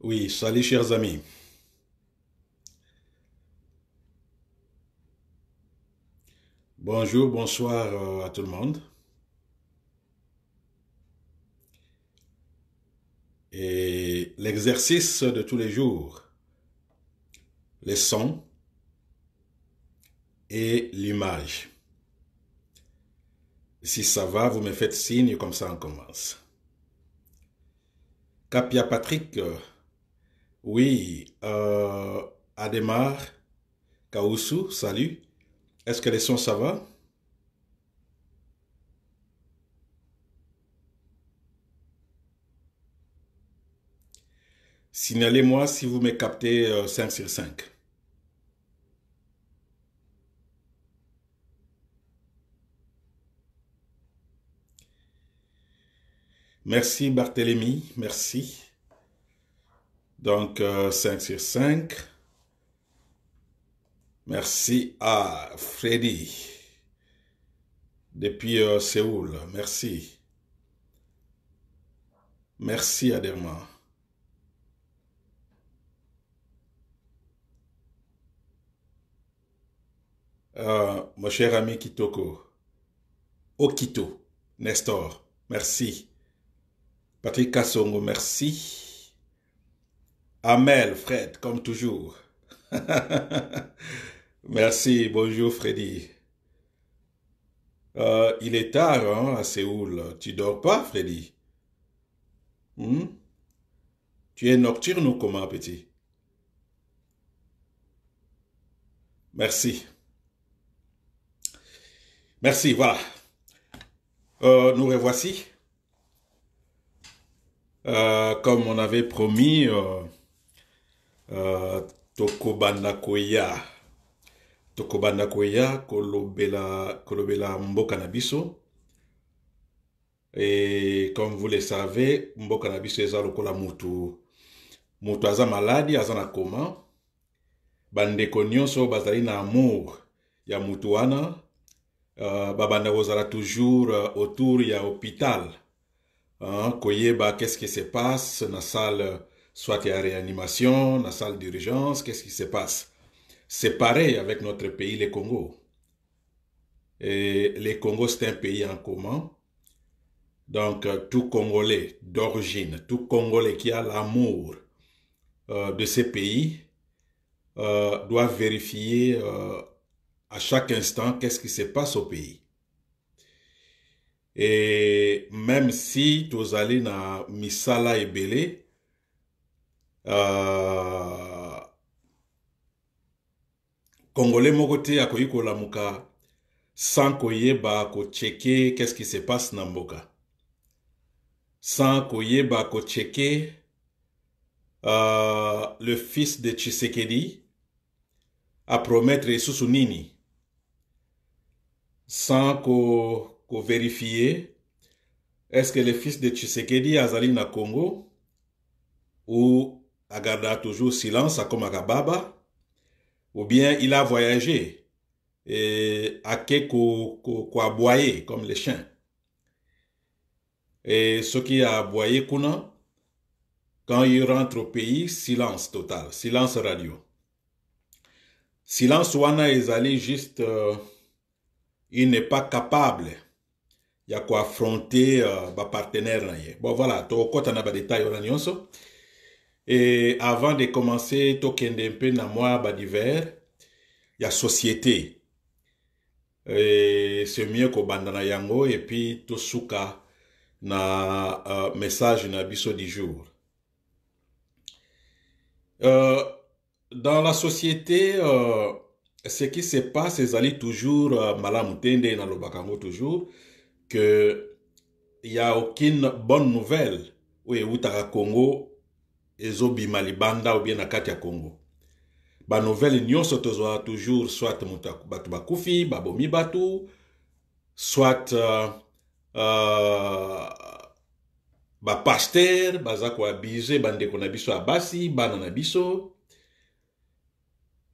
Oui, salut chers amis. Bonjour, bonsoir euh, à tout le monde. Et l'exercice de tous les jours, les sons et l'image. Si ça va, vous me faites signe, comme ça on commence. Capia Patrick, euh, oui, euh, Ademar, Kaoussou, salut. Est-ce que les sons, ça va? Signalez-moi si vous me captez euh, cinq 5 sur 5. Merci Barthélémy, merci. Donc, 5 euh, sur 5. Merci à Freddy depuis euh, Séoul. Merci. Merci à Derma. Euh, mon cher ami Kitoko. Okito. Nestor. Merci. Patrick Kassongo. Merci. Amel, Fred, comme toujours. Merci, bonjour Freddy. Euh, il est tard hein, à Séoul. Tu dors pas, Freddy hmm? Tu es nocturne ou comment, petit Merci. Merci, voilà. Euh, nous revoici. Euh, comme on avait promis, Tokobana euh, tokobanda koya tokobanda koya kolobela, kolobela mboka na biso e comme vous le savez mboka na biso eza lokola mutu. mutu aza maladi aza na koma bandeko so bazali na amour ya mutuana. wana uh, babanda kozala toujours autour, euh, autour ya hôpital uh, hein, koyeba qu'est-ce qui se passe na salle Soit il y a réanimation, la salle d'urgence, qu'est-ce qui se passe C'est pareil avec notre pays, le Congo. Et le Congo, c'est un pays en commun. Donc, euh, tout Congolais d'origine, tout Congolais qui a l'amour euh, de ce pays, euh, doit vérifier à chaque instant qu'est-ce qui se passe au pays. Et même si tu allé na misala Belé euh, congolais moko te akoki kolamuka sans koyeba kocheke qu'est-ce qui se passe na mboka sans koyeba kocheke euh, le fils de tshisekedi promettre esusu nini sans ko, ko vérifier est-ce que le fils de Tshisekedi zali na Congo ou gardé toujours silence à Comagababa, ou bien il a voyagé et à quoi aboyé comme les chiens. Et ce qui a aboyé Kuna, quand il rentre au pays, silence total, silence radio. Silence Wana juste, euh, il n'est pas capable Il quoi affronter euh, partenaire Bon voilà, to détails na ba détail et avant de commencer, il y na mwa badiver société. Et c'est mieux qu'au bandana yango et puis tosuka na euh, message na biso du jour. Euh, dans la société, euh, ce qui se passe, c'est toujours, euh, malamutende dans le Bakango toujours, que il n'y a aucune bonne nouvelle. Oui, le Congo, ezobima libanda ou bien na kati ya nouvelle banouvelle nyonso tozwa toujours soit bato bakufi babomi Batou, soit euh, euh, Pasteur, ba bapaster baza koabize bandeko na biso bana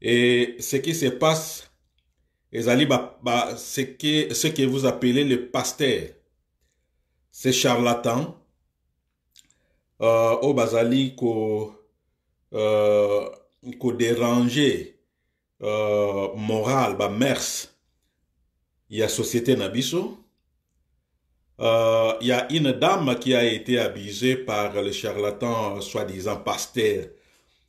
et ce qui se passe ezali ba, ce, que, ce que vous appelez le pasteur c'est charlatan euh, oyo bazali ko euh, euh, moral koderange merci, moral y a société na euh, il y a une dame qui a été abusée par le charlatan soi-disant pasteur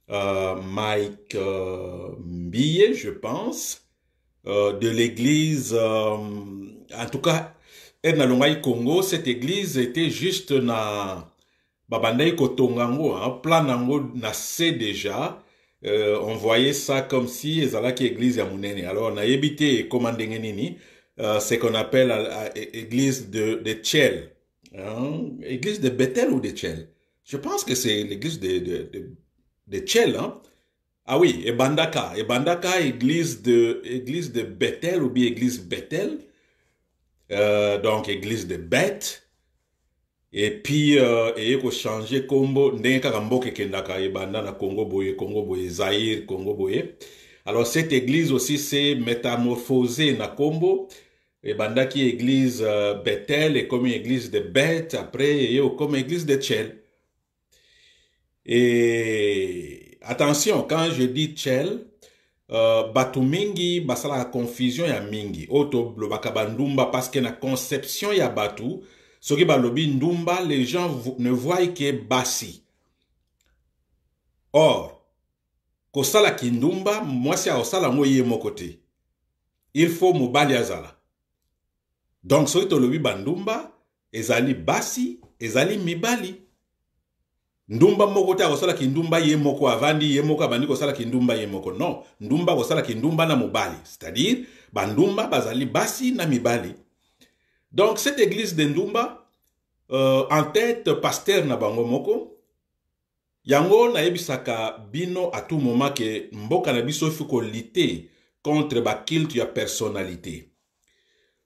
Mike euh, je pense, de l'église, en tout cas, Ernalongai Congo, cette église était juste na, babandai kotonga planango hein, plan na se déjà euh, on voyait ça comme si ki église ya monene alors on a ekoma ndenge c'est euh, c'est qu'on appelle à, église de, de Tchel. Hein? Église de Bethel ou de Tchel Je pense que c'est l'église de, de, de, de Tchel. Hein? Ah oui, et Bandaka. Et Bandaka, église de, église de Bethel ou bien église Bethel. Euh, donc, église de Beth et puis eye euh, kochange kombo combo kaka kamboke ekendaka ebanda na congo boye congo boye zaire congo boye alors cette église aussi s'est métamorphosée na kombo ebandaki église euh, Bethel betel comme église de Beth, après et comme église de Chel et attention quand je dis Chel euh, batu mingi la confusion ya mingi oyo tolobaka bandumba que na conception ya bato soki balobi ndumba les gens ne voient ke basi or kosalaki ndumba mwasi akosala yango ye moko te il faut mobali azala donc soki tolobi bandumba ezali basi ezali mibali ndumba moko te akosalaki ndumba ye moko avandi ye moko abandi kosalaki ndumba ye moko non ndumba akosalaki ndumba na mobali c'est-à-dire bandumba bazali basi na mibali Donc cette église d'Ndumba, euh, en tête pasteur na bango moko, yango ebisaka bino à tout moment que mboka na biso lité contre ba culte ya personnalité.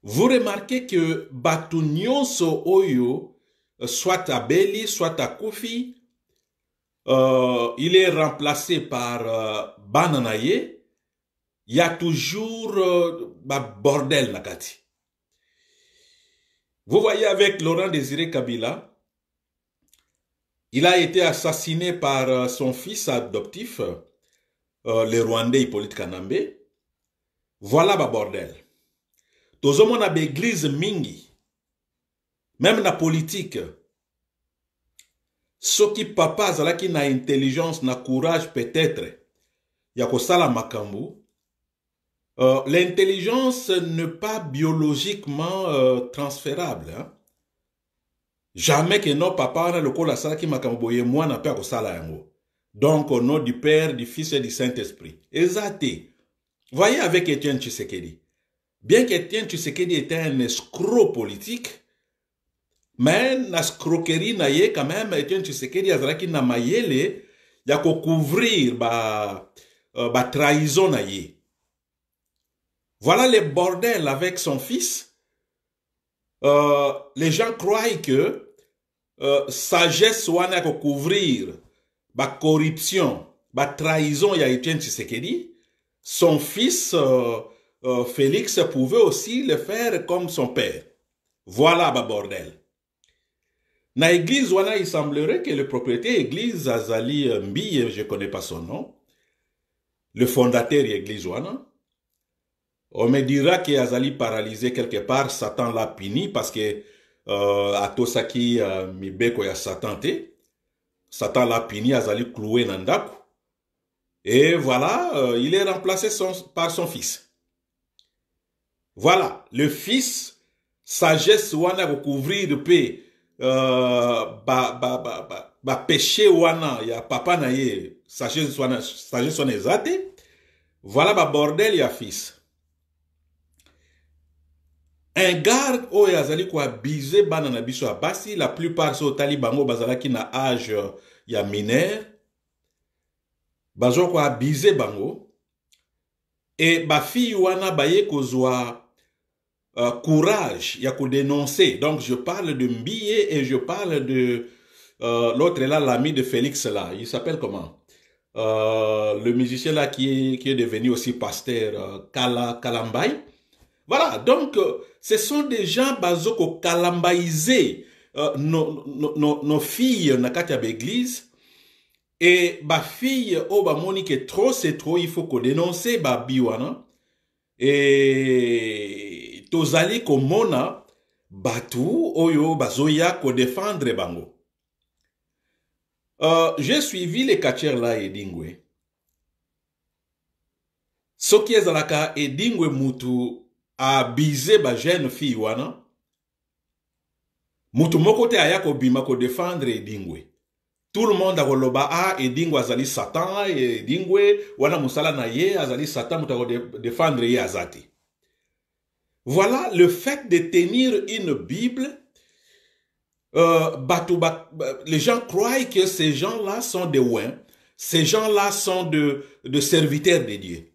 Vous remarquez que batu so oyo euh, soit Béli, soit à euh, il est remplacé par euh, bananaye, il y a toujours euh, bah, bordel kati. Vous voyez avec Laurent Désiré Kabila, il a été assassiné par euh, son fils adoptif, euh, le Rwandais Hippolyte Kanambe. Voilà le bordel. des l'église mingi, même la politique, qui papa qui na intelligence na courage peut-être ya la makambo euh, l'intelligence n'est pas biologiquement euh, transférable. Hein. Jamais que nos papas le ça qui m'a kamboye moi n'a pas sala yango. Hein, Donc au nom du Père, du Fils et du Saint-Esprit. Exacté. Voyez avec Étienne Tshisekedi. Bien qu'Étienne Tshisekedi était un escroc politique, mais la scroquerie na quand même Étienne Tshisekedi qu'il na mayele ya couvrir ba euh, bah, trahison na voilà le bordel avec son fils. Euh, les gens croient que euh, sagesse ouana à couvrir la corruption, la trahison y a Etienne dit. Son fils euh, euh, Félix pouvait aussi le faire comme son père. Voilà le bordel. Na église wana il semblerait que le propriétaire église Azali Mbi, hein, je connais pas son nom, le fondateur église ouana. On me dira que Azali paralysé quelque part, Satan l'a puni parce que euh, atosaki euh, mibeko ya Satan Satan l'a puni, Azali cloué nandaku. Et voilà, euh, il est remplacé par son fils. Voilà, le fils, sagesse wana recouvrir de paix, euh, ba, ba, ba, ba, ba péché wana, ya papa na sagesse wana, sagesse wana zate. Voilà ba bordel a fils un garde oyo azali koabize bana na biso basi la plupart so talibango bango bazalaki na âge ya bazo bazwa koabize bango e fille, wana baye kozwa euh, courage ya dénoncer donc je parle de mbie et je parle de euh, l'autre là l'ami de félix là il s'appelle comment euh, le musicien là qui est, qui est devenu aussi pasteur Kala, Kalambay voilà, donc euh, ce sont des gens bazo ko euh, nos nos nos no filles nakati b'église et ba fille oh ba moni que trop c'est trop il faut qu'on dénonce ba biwana et tozali mona, batou, oyo bazoya ko défendre bango. Euh, j'ai suivi les catchers là et Dingwe. Ce qui est dans la cas et Dingwe Moutou abize ba jeune fille wana mutu ko bima ko défendre kodefendre edingwe tout le monde loba a ah, edingwe azali satan dingwe wana musala na ye azali satan ko défendre ye azati voilà le fait de tenir une bible euh, les gens croient que ces gens-là sont des ouins ces gens-là sont de, de serviteurs de Dieu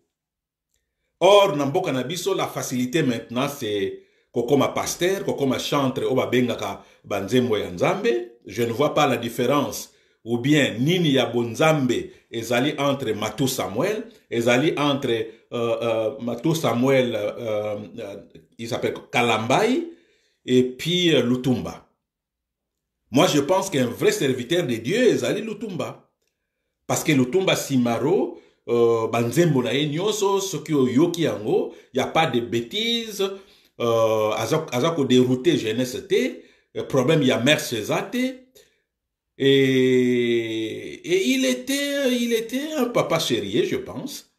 or na mboka na la facilité maintenant c'est kokoma pasteur kokoma chantre oba babengaka banzembo ya nzambe je ne vois pas la différence ou bien nini ya bonzambe ezali entre Matou samuel ezali entre euh, euh samuel euh, euh, il s'appelle kalambai et puis euh, lutumba moi je pense qu'un vrai serviteur de dieu ezali lutumba parce que lutumba simaro euh, banzembo na ye nyonso soki oyoki yango ya pas de bétise euh, aza, aza koderute jeunesse te euh, problème ya mers eza te et, et il, était, il était un papa sérieux je pense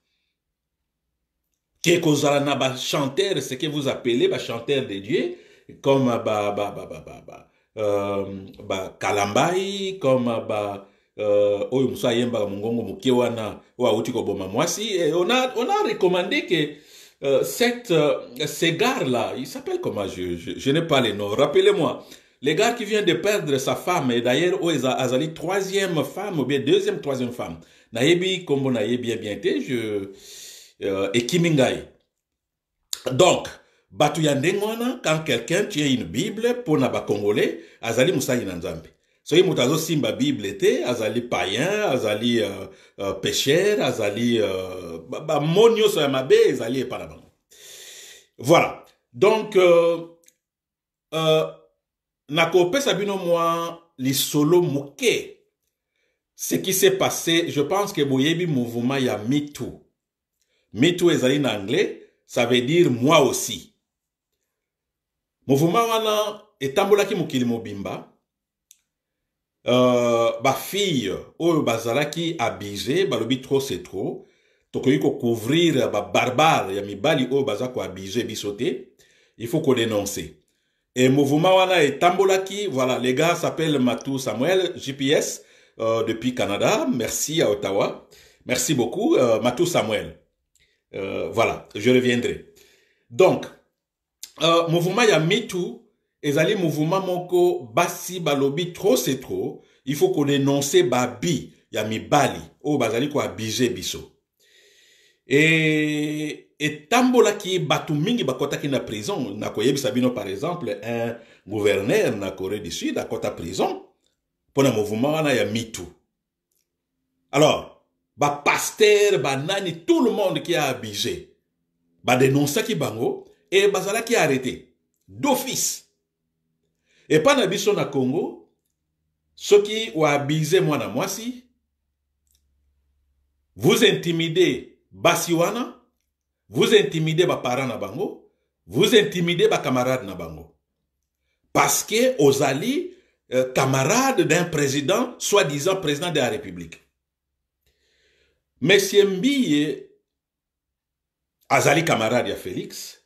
ke kozala na bachanteur ce que vous appelez bachanteur de dieu comme ba, ba, ba, ba, ba, ba, euh, ba kalambai comme ba, eh, wana koboma mwasi eh, on a, on a recommandé que eh, cette, ces gars-là, ils s'appellent comment Je, je, je n'ai pas les noms. Rappelez-moi, les gars qui vient de perdre sa femme, et d'ailleurs, oh Azali, troisième femme, ou bien deuxième, troisième femme. Nayebi, Kombo Nayebi, bien été, je. Kimingai. Donc, quand quelqu'un tient une Bible pour Naba Congolais, Azali Moussa Nzambe soki mutazo simba bible te azali païen azali euh, euh, pécheur azali uh, bamoi voilà donc euh, na sabino sabino moi li solo moke ce qui s'est passé je pense que boyebi mouvement ya mitu mitu ezali en anglais ça veut dire moi aussi mouvement wana etambolaki mokili mobimba euh, fille oyo bazalaki bah balobi trop c'est trop tokoki kocouvrir barbare ya mibali oyo baza koabuse biso te il faut kodénoncer et mouvement wana tambolaki voilà les gars s'appelle matou samuel gps euh, depuis canada merci à ottawa merci beaucoup euh, matou samuel euh, voilà je reviendrai donc euh, mouvement ya mitou ezali mouvement moko basi balobi trop c'est trop il faut qu'on dénoncer. babi ya mibali o bazali koabize biso e etambolaki bato mingi bakɔtaki na prison nakoyebisa bino par exemple un gouverneur na corée du sud kota prison pour un mouvement wana ya mitu alors ba Nani tout le monde qui a abusé ki bango et e a arrêté d'office pas na biso na congo moi na moi mwasi vous intimidez basiwana, vous intimidez parents na bango vous intimidez ma na bango parce que ozali euh, camarade d'un président soi-disant président de la république monsieur Mbille azali camarade à félix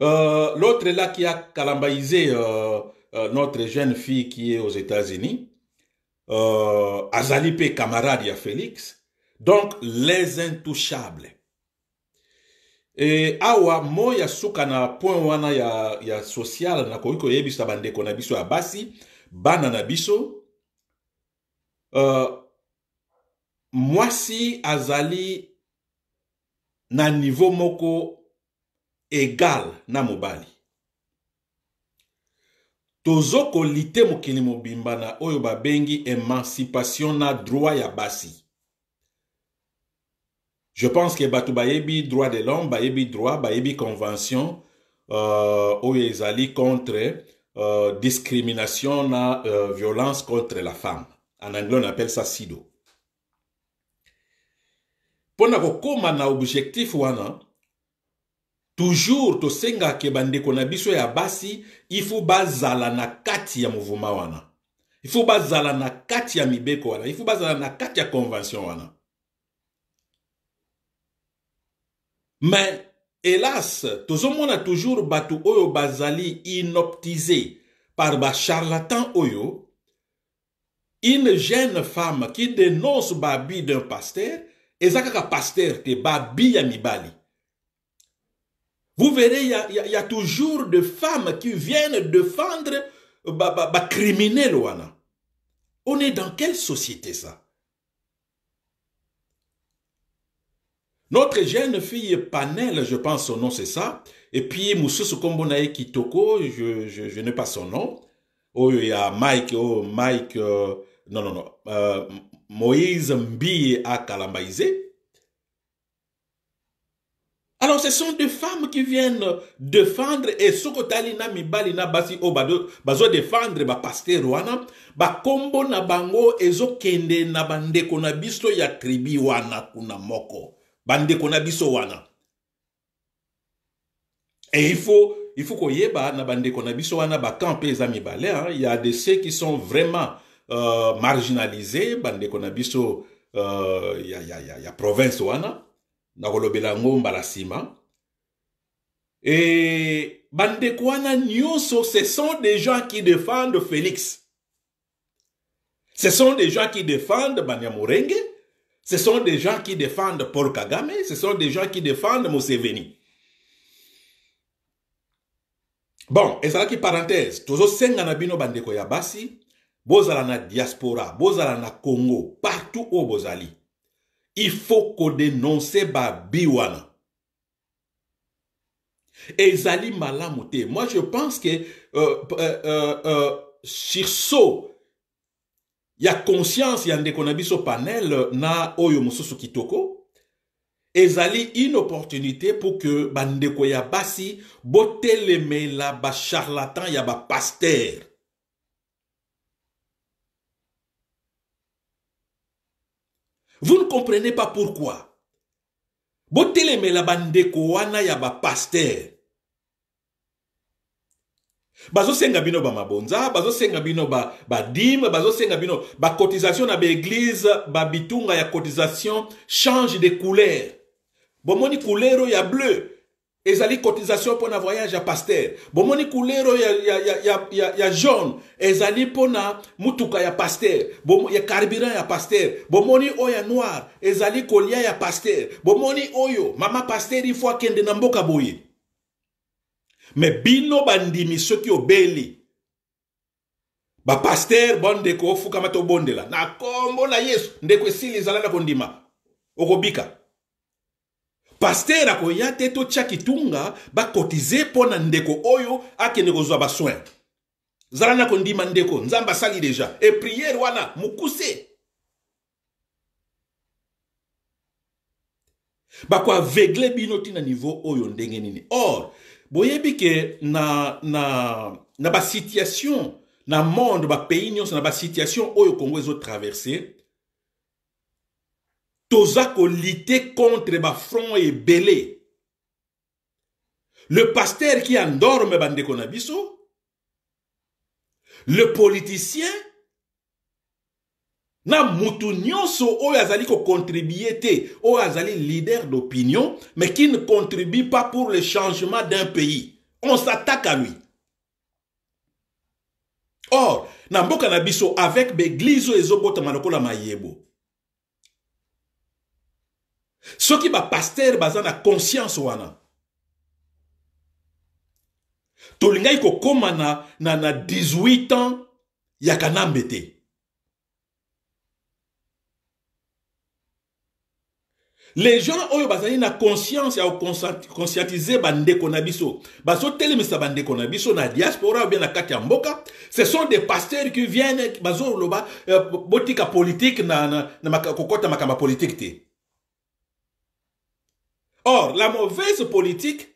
euh, l'autre L'autre là qui a calambaisé euh, euh, notre jeune fille qui est aux États-Unis, Azalipe Camarade et Félix, donc les intouchables. Et awa moya souka na point wana ya, ya social nakoki koyebisa bandeko na biso a basi bana na biso Moi, si azali na niveau moko Égal na mobali tozokolite mokili mobimba na oyo babengi emancipation na droit ya basi je pense que bato bayebi droit de l'homme bayebi droit bayebi convention euh, oyo contre euh, discrimination na euh, violence contre la femme en anglais on appelle ça sido Pour na kokóma na objectif wana toujours tosengaka bandeko na biso ya basi faut bazala na kati ya mouvema wana bazala na kati ya mibeko wana ifo bazala na kati ya convention wana mais hélas mona toujours batu oyo bazali inoptisé par charlatan oyo une jeune femme qui dénonce babi d'un pasteur eza pasteur te babi ya vous verrez, il y, a toujours des femmes qui viennent défendre bah, euh, bah, criminel. On est dans quelle société ça Notre jeune fille Panel, je pense son nom c'est ça, et puis Moussous Kombonae Kitoko, je, n'ai pas son nom. Oh, il y a Mike, oh, Mike, euh, non, non, non, euh, Moïse Mbi à alors, ce sont des femmes qui viennent défendre et mi balina basi o bazo défendre ba pasteur wana ba kombo na bango ezo kende na bandeko ya tribi wana kuna moko Bande na wana et il faut il faut yeba na bandeko na wana ba zami balé, mibale hein. il y a de ceux qui sont vraiment euh, marginalisés bande na euh, ya ya ya, ya province wana nakolobela yango mbala et e ce sont des gens qui défendent félix ce sont des gens qui défendent banyamorenge ce sont des gens qui défendent paul kagame ce sont des gens qui défendent museveni bon et qui parenthèse na bino bandeko ya basi bozala na diaspora bozala na congo partout au bozali il faut qu'on dénonce Babiwana. ezali Zali Malamouté, moi je pense que euh, euh, euh, euh y a conscience y a na biso panel na oyomoso mosusu kitoko ezali une opportunité pour que bandeko ya il y charlatan ya Pasteur. Vous ne comprenez pas pourquoi. la bandeko wana ya Bazo senga bino bazo senga bino ba ba senga bino cotisation na ba babitunga ya cotisation change de couleur bomoni couleur ya bleu ezali cotisation mpona voyage ya paster bomoni couleur oyo ya, ya, ya, ya, ya jaune ezali mpona mutuka ya paster Bom, ya carburant ya paster bomoni oyo ya noir ezali kolia ya paster bomoni oyo mama paster ifo akende na mboka boye me bino bandimi soki obeli bapaster bandeko ofukama tobondela na kombo na yesu ndeko esili ezala na kondima okobika paster akoya te totya kitunga bakotize mpo na ndeko oyo akende kozwa basoin zala na kondima ndeko nzambe asali deja e priere wana mokuse bakoavegle bino ti na niveau oyo ndenge nini or boyebi ke na, na, na basituation na monde bapays nyonso na basituation oyo kongo ezotraverse toza lité contre et belé. le pasteur qui endorme bande na le politicien na mutu so o azali kocontribue te O azali leader d'opinion mais qui ne contribue pas pour le changement d'un pays on s'attaque à lui or na mboka biso avec beglizo oyo ezobotama la mayebo qui soki pasteur, baza la conscience wana tolingaki kokóma na, na, 18 ans ya kanambe les gens oyo bazali na conscience ya koconscientize bandeko na biso bazotelemisa Bande na biso na diaspora ou bien na katia mboka ce sont des pasteurs qui viennent bazoloba euh, boutique politique na, na, na kokɔta makambo Or, la mauvaise politique,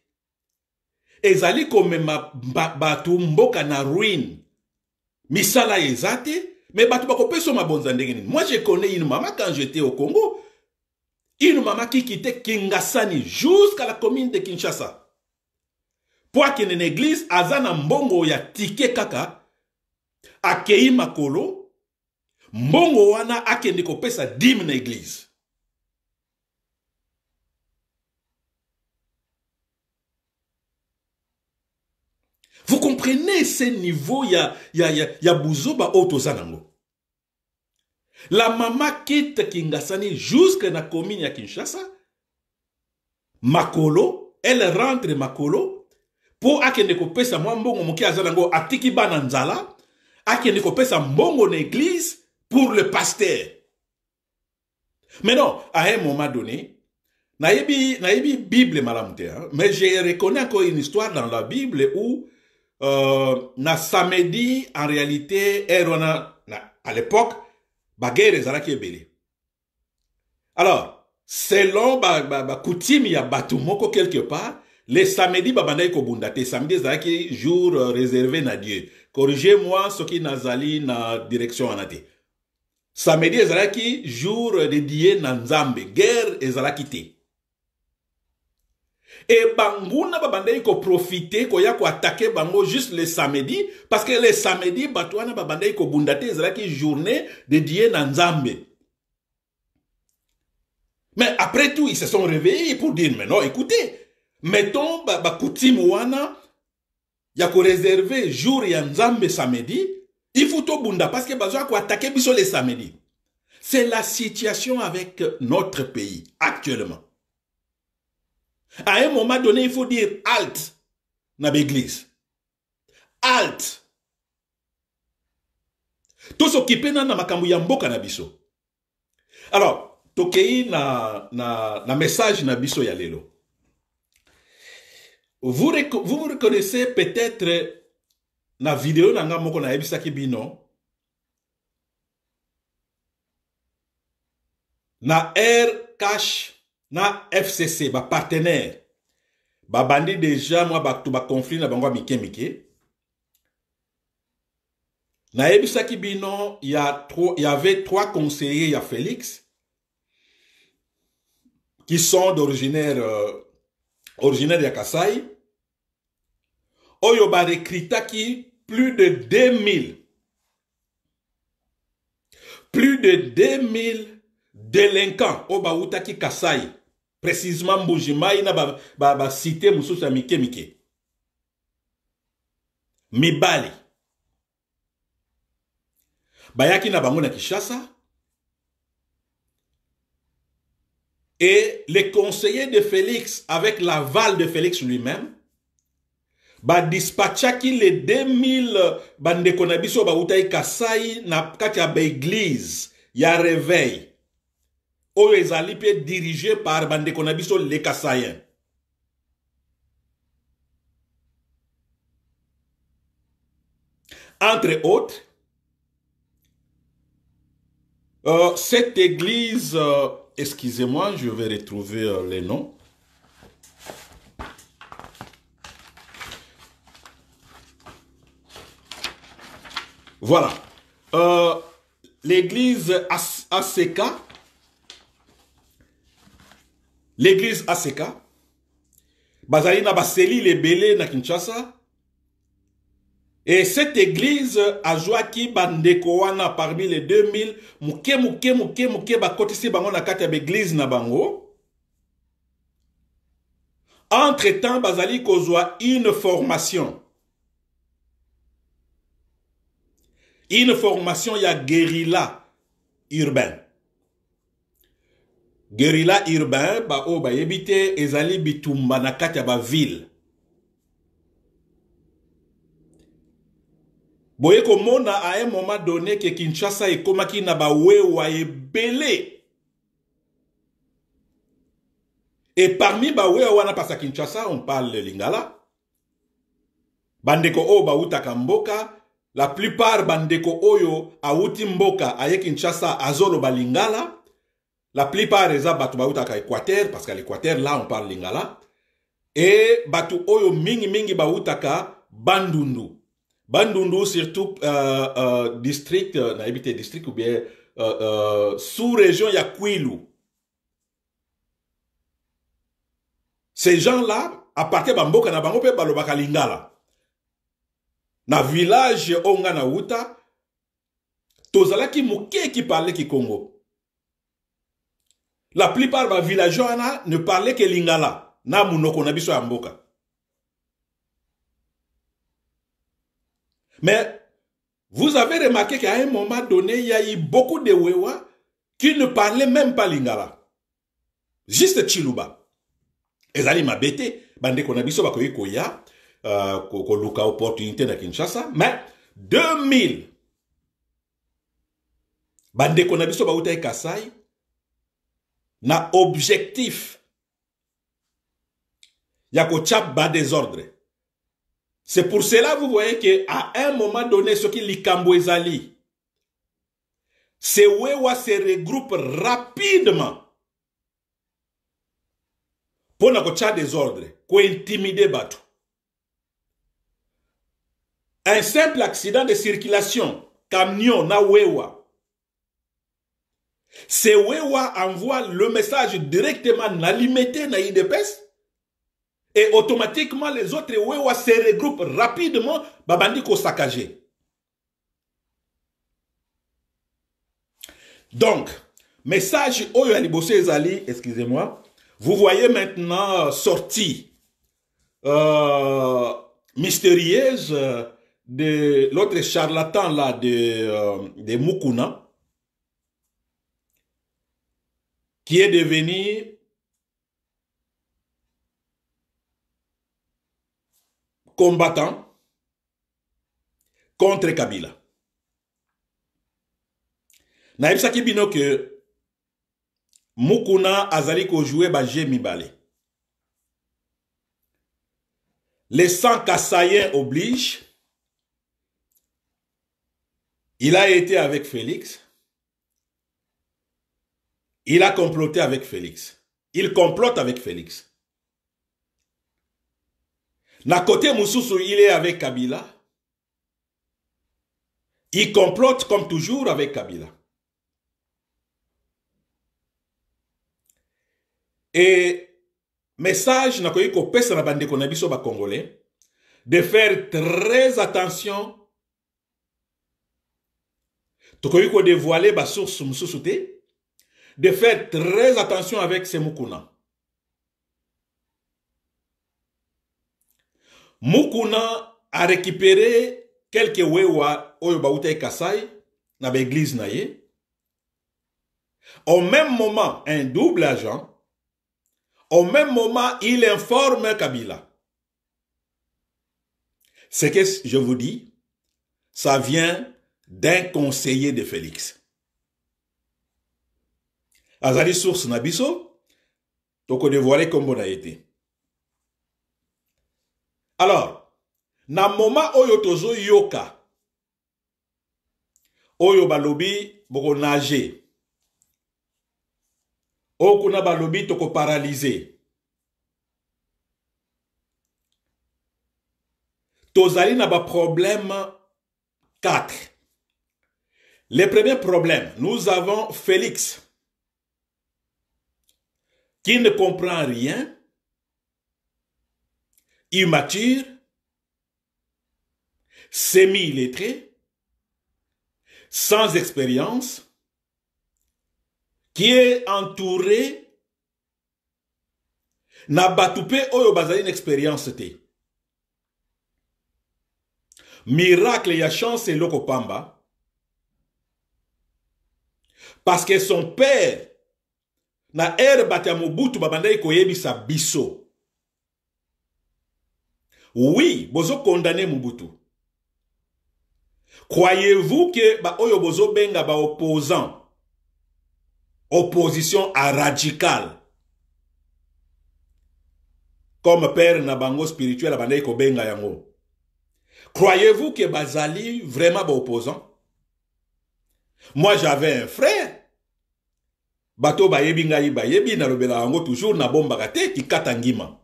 ezali komema bato mboka na ruine. Misala ezate, mais bato ma ndenge Moi, je connais une maman quand j'étais au Congo, une maman qui quittait Kingasani jusqu'à la commune de Kinshasa. Pour akende na mbongo ya tike kaka akei makolo mbongo wana akende pesa dime na l'église. Vous comprenez ce niveau, il y a, il y a, il y a Bouzoba Otozanango. La maman quitte Kingasani jusqu'à na commune ya Kinshasa. Makolo, elle rentre Makolo. Pour akende kopesa mwa mbongo moki azanango atiki bana nzala. Akende sa mbongo na église pour le pasteur. Mais non, à un moment donné, naibi, naibi Bible malamte. Hein, mais j'ai reconnu encore une histoire dans la Bible où euh, na samedi en réalité erona à l'époque guerre est ebele alors selon bakutime ya batumoko quelque part le samedi ko bunda te samedi jour euh, réservé na dieu corrigez moi soki nazali na direction wana Samedi, samedi un jour euh, dédié na nzambe guerre ezalaki te et banguna babandei ko profiter ko ya attaquer bango juste le samedi parce que le samedi batwana babandei ko bundate une journée dédiée na Nzambe. Mais après tout, ils se sont réveillés pour dire mais non, écoutez, mettons ba, ba wana ya réserver jour ya Nzambe samedi, il faut to bunda parce que bazwa ko attaquer biso le samedi. C'est la situation avec notre pays actuellement. À un moment donné, il faut dire halt dans l'église. Halt. Tout ce qui est dans makambo ya mboka na biso. Alors, tokei na, na, na message na biso ya lelo. Vous, vous vous reconnaissez peut-être na video na nga moko na yebisaki bino na air cash na fcc partenaire, déjà moi ba mwa ba conflit na bango ya mike mike ki bino il y avait trois conseillers ya félix qui sont d'originaire euh, originaire ya kasai oyo qui plus de 2000 plus de 2000 délinquants au qui kasai précisément mbujimai na ba ba, ba cité ya mike mike mibali bayaki na bango na et les conseillers de Félix avec l'aval de Félix lui-même ba dispatchaki les 2000 bande na biso bautai Kasai na kati ya ya réveil oyo ezali par Bandekonabiso na biso entre autres euh, cette église euh, excusez-moi je vais retrouver euh, les noms voilà l'église Aseka, l'église aseka bazali na le ebele na kinshasa et cette église a bandeko bandekoana parmi les 2000 moke moke moke bakote si bango na kati l'église na bango entre temps bazali kozwa une formation une formation ya guérilla urbaine guerilla urbain baoyo bayebi te ezali bitumba na kati ya baville boye komona a un moment donné ke kinshasa ekomaki na bawewa ebele e parmi bawewa wana mpasi ya kinshasa on parle lingala bandeko oyo bawutaka mboka la plupart bandeko oyo awuti mboka aye kinshasa azoloba lingala la plupart eza bato bautaka équateur parce qu'à l'équateur là on parle lingala e bato oyo mingimingi bautaka bandundu bandundu surtout euh, euh, district euh, nayebi te district ou bien euh, euh, sous région ya kwilu ces gens là apartir bamboka na bango mpe balobaka lingala na village oyo ngai na wuta tozalaki moke ki parle kikongo la plupart des villageois ne parlaient que lingala na munoko na mais vous avez remarqué qu'à un moment donné il y a eu beaucoup de wewa qui ne parlaient même pas lingala juste chiluba ezali mabete bandeko na biso bakoki koya uh, luka opportunité na kinshasa mais 2000 bande konabiso biso kasai na objectif ya faire bas désordre c'est pour cela vous voyez que à un moment donné ce qui likambo ces wewa se regroupe rapidement pour na des désordre les bateau. un simple accident de circulation camion na wewa Wewa envoie le message directement à l'imité na et automatiquement les autres Wewa se regroupent rapidement babandi ko Donc, message Oyo excusez-moi, vous voyez maintenant sortie euh, mystérieuse euh, de l'autre charlatan là de, euh, de Mukuna qui est devenu combattant contre Kabila. nayebisaki bino que mukuna azali à Jemi mibale Les 100 Kassayens oblige il a été avec félix il a comploté avec Félix. Il complote avec Félix. Na côté Moussousou, il est avec Kabila. Il complote comme toujours avec Kabila. Et message na koyeko pesa na bande biso ba congolais de faire très attention. Tokoyeko dévoiler ba source mususu te de faire très attention avec ces Mukuna. Mukuna a récupéré quelques wewa au baouté e Kasai dans l'église naye. Au même moment, un double agent, au même moment, il informe Kabila. Ce que je vous dis, ça vient d'un conseiller de Félix azali source na biso dévoilé comme on a été. alors na moma yoka. yoka, oyo balobi a oyo tu balobi paralysé. tozali na problème 4 le premier problème nous avons félix qui ne comprend rien, immature, semi-illettré, sans expérience, qui est entouré na tout mpe au bas expérience il miracle a chance le pamba parce que son père oui, vous bato ya mobutu oui croyez-vous que benga bozobenga opposant, opposition à radical comme père na bango spirituel abandaki kobenga yango croyez-vous que bazali vraiment opposant? moi j'avais un frère bato bayebi ngai bayebi nalobela Ango, toujours Nabomba te kikata ngima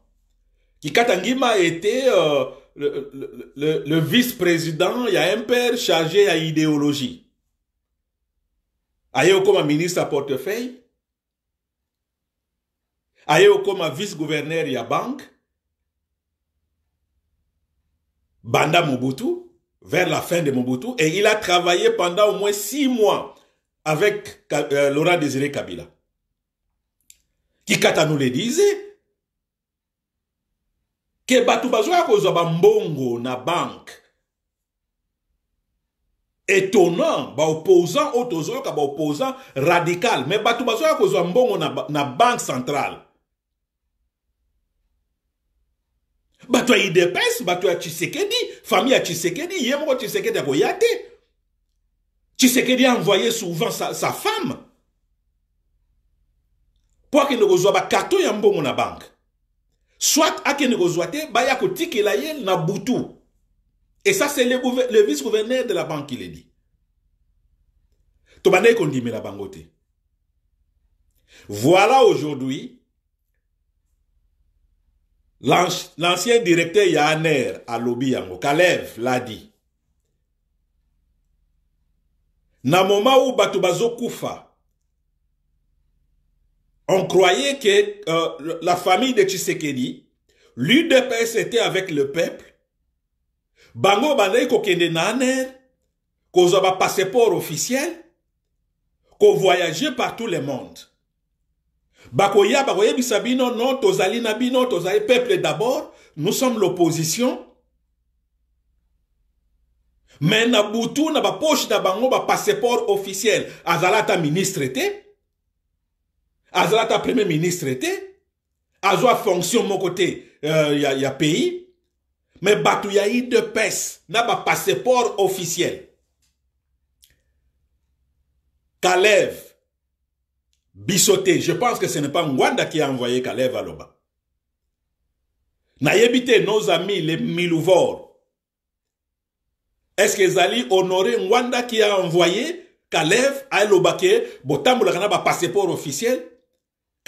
kikata ngima était euh, le, le, le, Il vice-président un père chargé ya idéologie aye comme ministre à portefeuille aye comme vice-gouverneur ya banque banda mobutu vers la fin de mobutu et il a travaillé pendant au moins six mois avec Laura Laurent Désiré Kabila. Qui kata nous le disait, que bato bazoya kozwa mbongo na banque étonnant opposant, ka ba opposant radical mais bato bazoya mbongo na, na banque centrale Batoua ya dépense, Batoua ya tshisekedi famille ya tshisekedi ye tshisekedi akoya te qu'il a envoyé souvent sa, sa femme po akende pas bakarto ya mbongo la banque. soit akende kozwa pas baya a ye na butu et ça c'est le, le vice-gouverneur de la banque qui l'a dit tobandaki kondimela la là? voilà aujourd'hui l'ancien directeur Yanner à l'Obi, kalev l'a dit na moma où bato Koufa, on croyait que euh, la famille de Tshisekedi, l'UDPS était avec le peuple. Bango bandai kokende naner, aner, ba passeport officiel, ko voyager par tout le monde. Bakoya bakoye bisabino non tozali nabino, bino tozali peuple d'abord, nous sommes l'opposition, mais naboutou na pas na poche na bango passeport officiel Azalata ministre te Azalata premier ministre te azwa fonction mon côté, euh, ya, ya pays mais y ya e PES na passeport officiel Kalev bisoté je pense que ce n'est pas Mwanda qui a envoyé Kalev à Loba Na nos amis les milouvores eske ezali honore ngwanda qui a envoyé kalev ayelobaka ye botambolaka na bapasseport officiel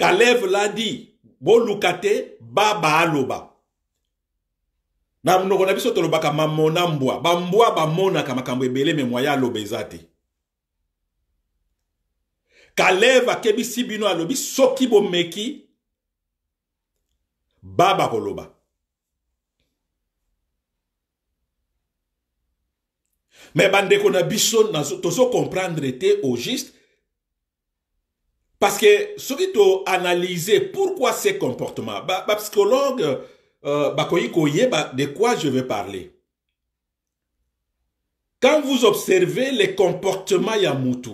kalev ladi boluka te baba aloba na monoko na biso tolobaka mamona mbwa bambwa bamonaka makambo ebele me mwaya aloba eza te kalev akebisi bino alobi soki bomeki baba koloba Mais on a na tozo comprendre été au juste parce que surtout analyser pourquoi ces comportements. ces psychologue, euh, de quoi je vais parler quand vous observez les comportements Yamutu,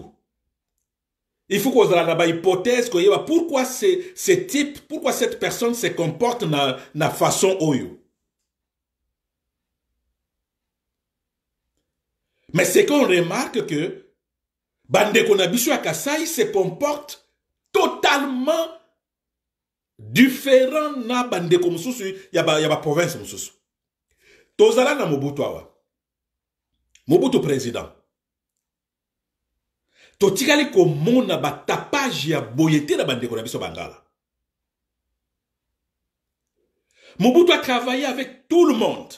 il faut qu'on ait une bah, hypothèse. pourquoi ce, ce type pourquoi cette personne se comporte de la façon oyo Mais c'est qu'on remarque que bande Nabiso Akasai se comporte totalement différent na Bandeko Mususu, yaba, yaba province Mususu. Tozala na Mobutu awa. Mobutu président. totikali ba tapage ya boye te na bandeko na biso bangala mobutu a travaillé avec tout le monde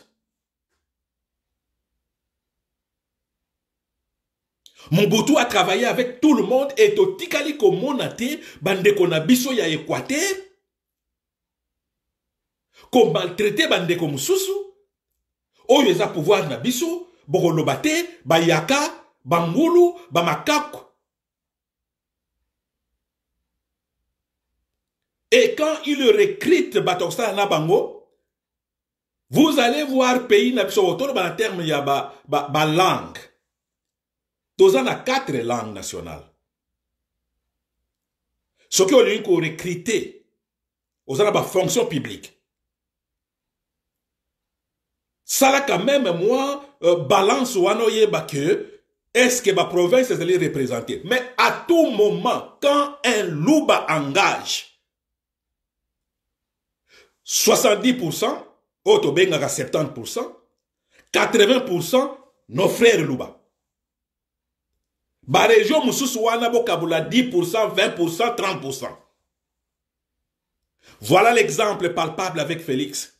Mobutu a travaillé avec tout le monde et totikali komona bande bandeko na biso ya Équateur komaltraite moussou ou yez a pouvoir na biso Borolobate, bayaka bangulu bamakaku Et quand il recrute Batoksa na bango, vous allez voir pays na biso terme ya ba, ba langue. Tozan a quatre langues nationales. Ce qui recrété recruté aux une fonction publique ça là quand même moi euh, balance est que que province est allée représenter. mais à tout moment quand un luba engage 70% 70% 80% nos frères luba baregio mosusu wana bokabola 10% 20% 30% voilà l'exemple palpable avec félix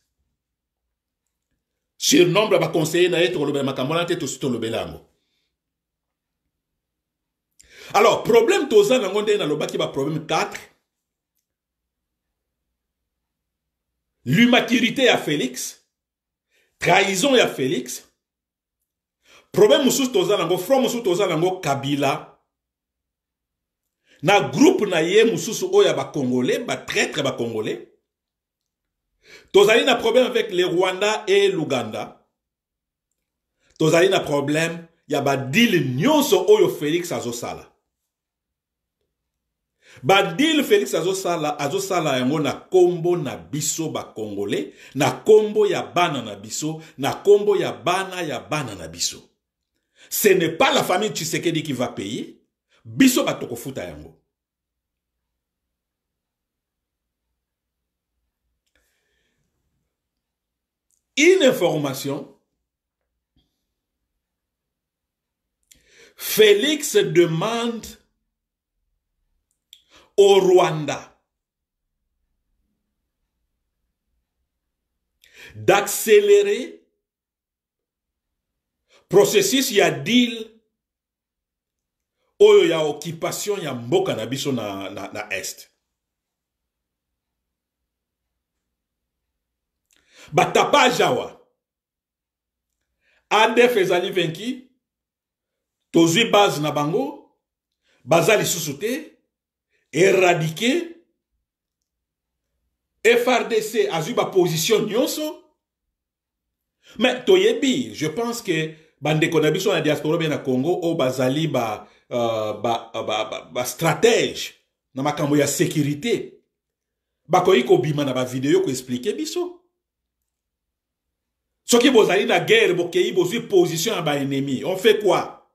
surnombre ya baconseiller na ye le makambo wana te tosi le belango. alors problème toza nango ndenge problème 4 l'immaturité à félix trahison à félix problème mosusu toza nango front mosusu toza nango kabila na groupe na ye mosusu oyo ya bakongole batraître bakongole tozali na problème avec le rwanda e luganda tozali na problème ya badile nyonso oyo félix azosala badile félix azosala azosala yango na nkombo na biso bakongole na nkombo ya bana na biso na nkombo ya bana ya bana na biso ce n'est pas la famille Tshisekedi qui va payer, biso yango. Une information, Félix demande au Rwanda d'accélérer processus ya deal oyo ya occupation ya mboka na biso na, na, na este batapage awa adf ezali venki tozwi base na bango baza lisusu te eradike frdc azwi baposition nyonso me toyebi je pense que bande na na diaspora bien na congo o bazali ba, uh, ba, ba, ba, ba stratège na makambo ya sécurité ko bima na ko expliquer biso soki bozali na guerre bokei bozwi position à ennemi. on fait quoi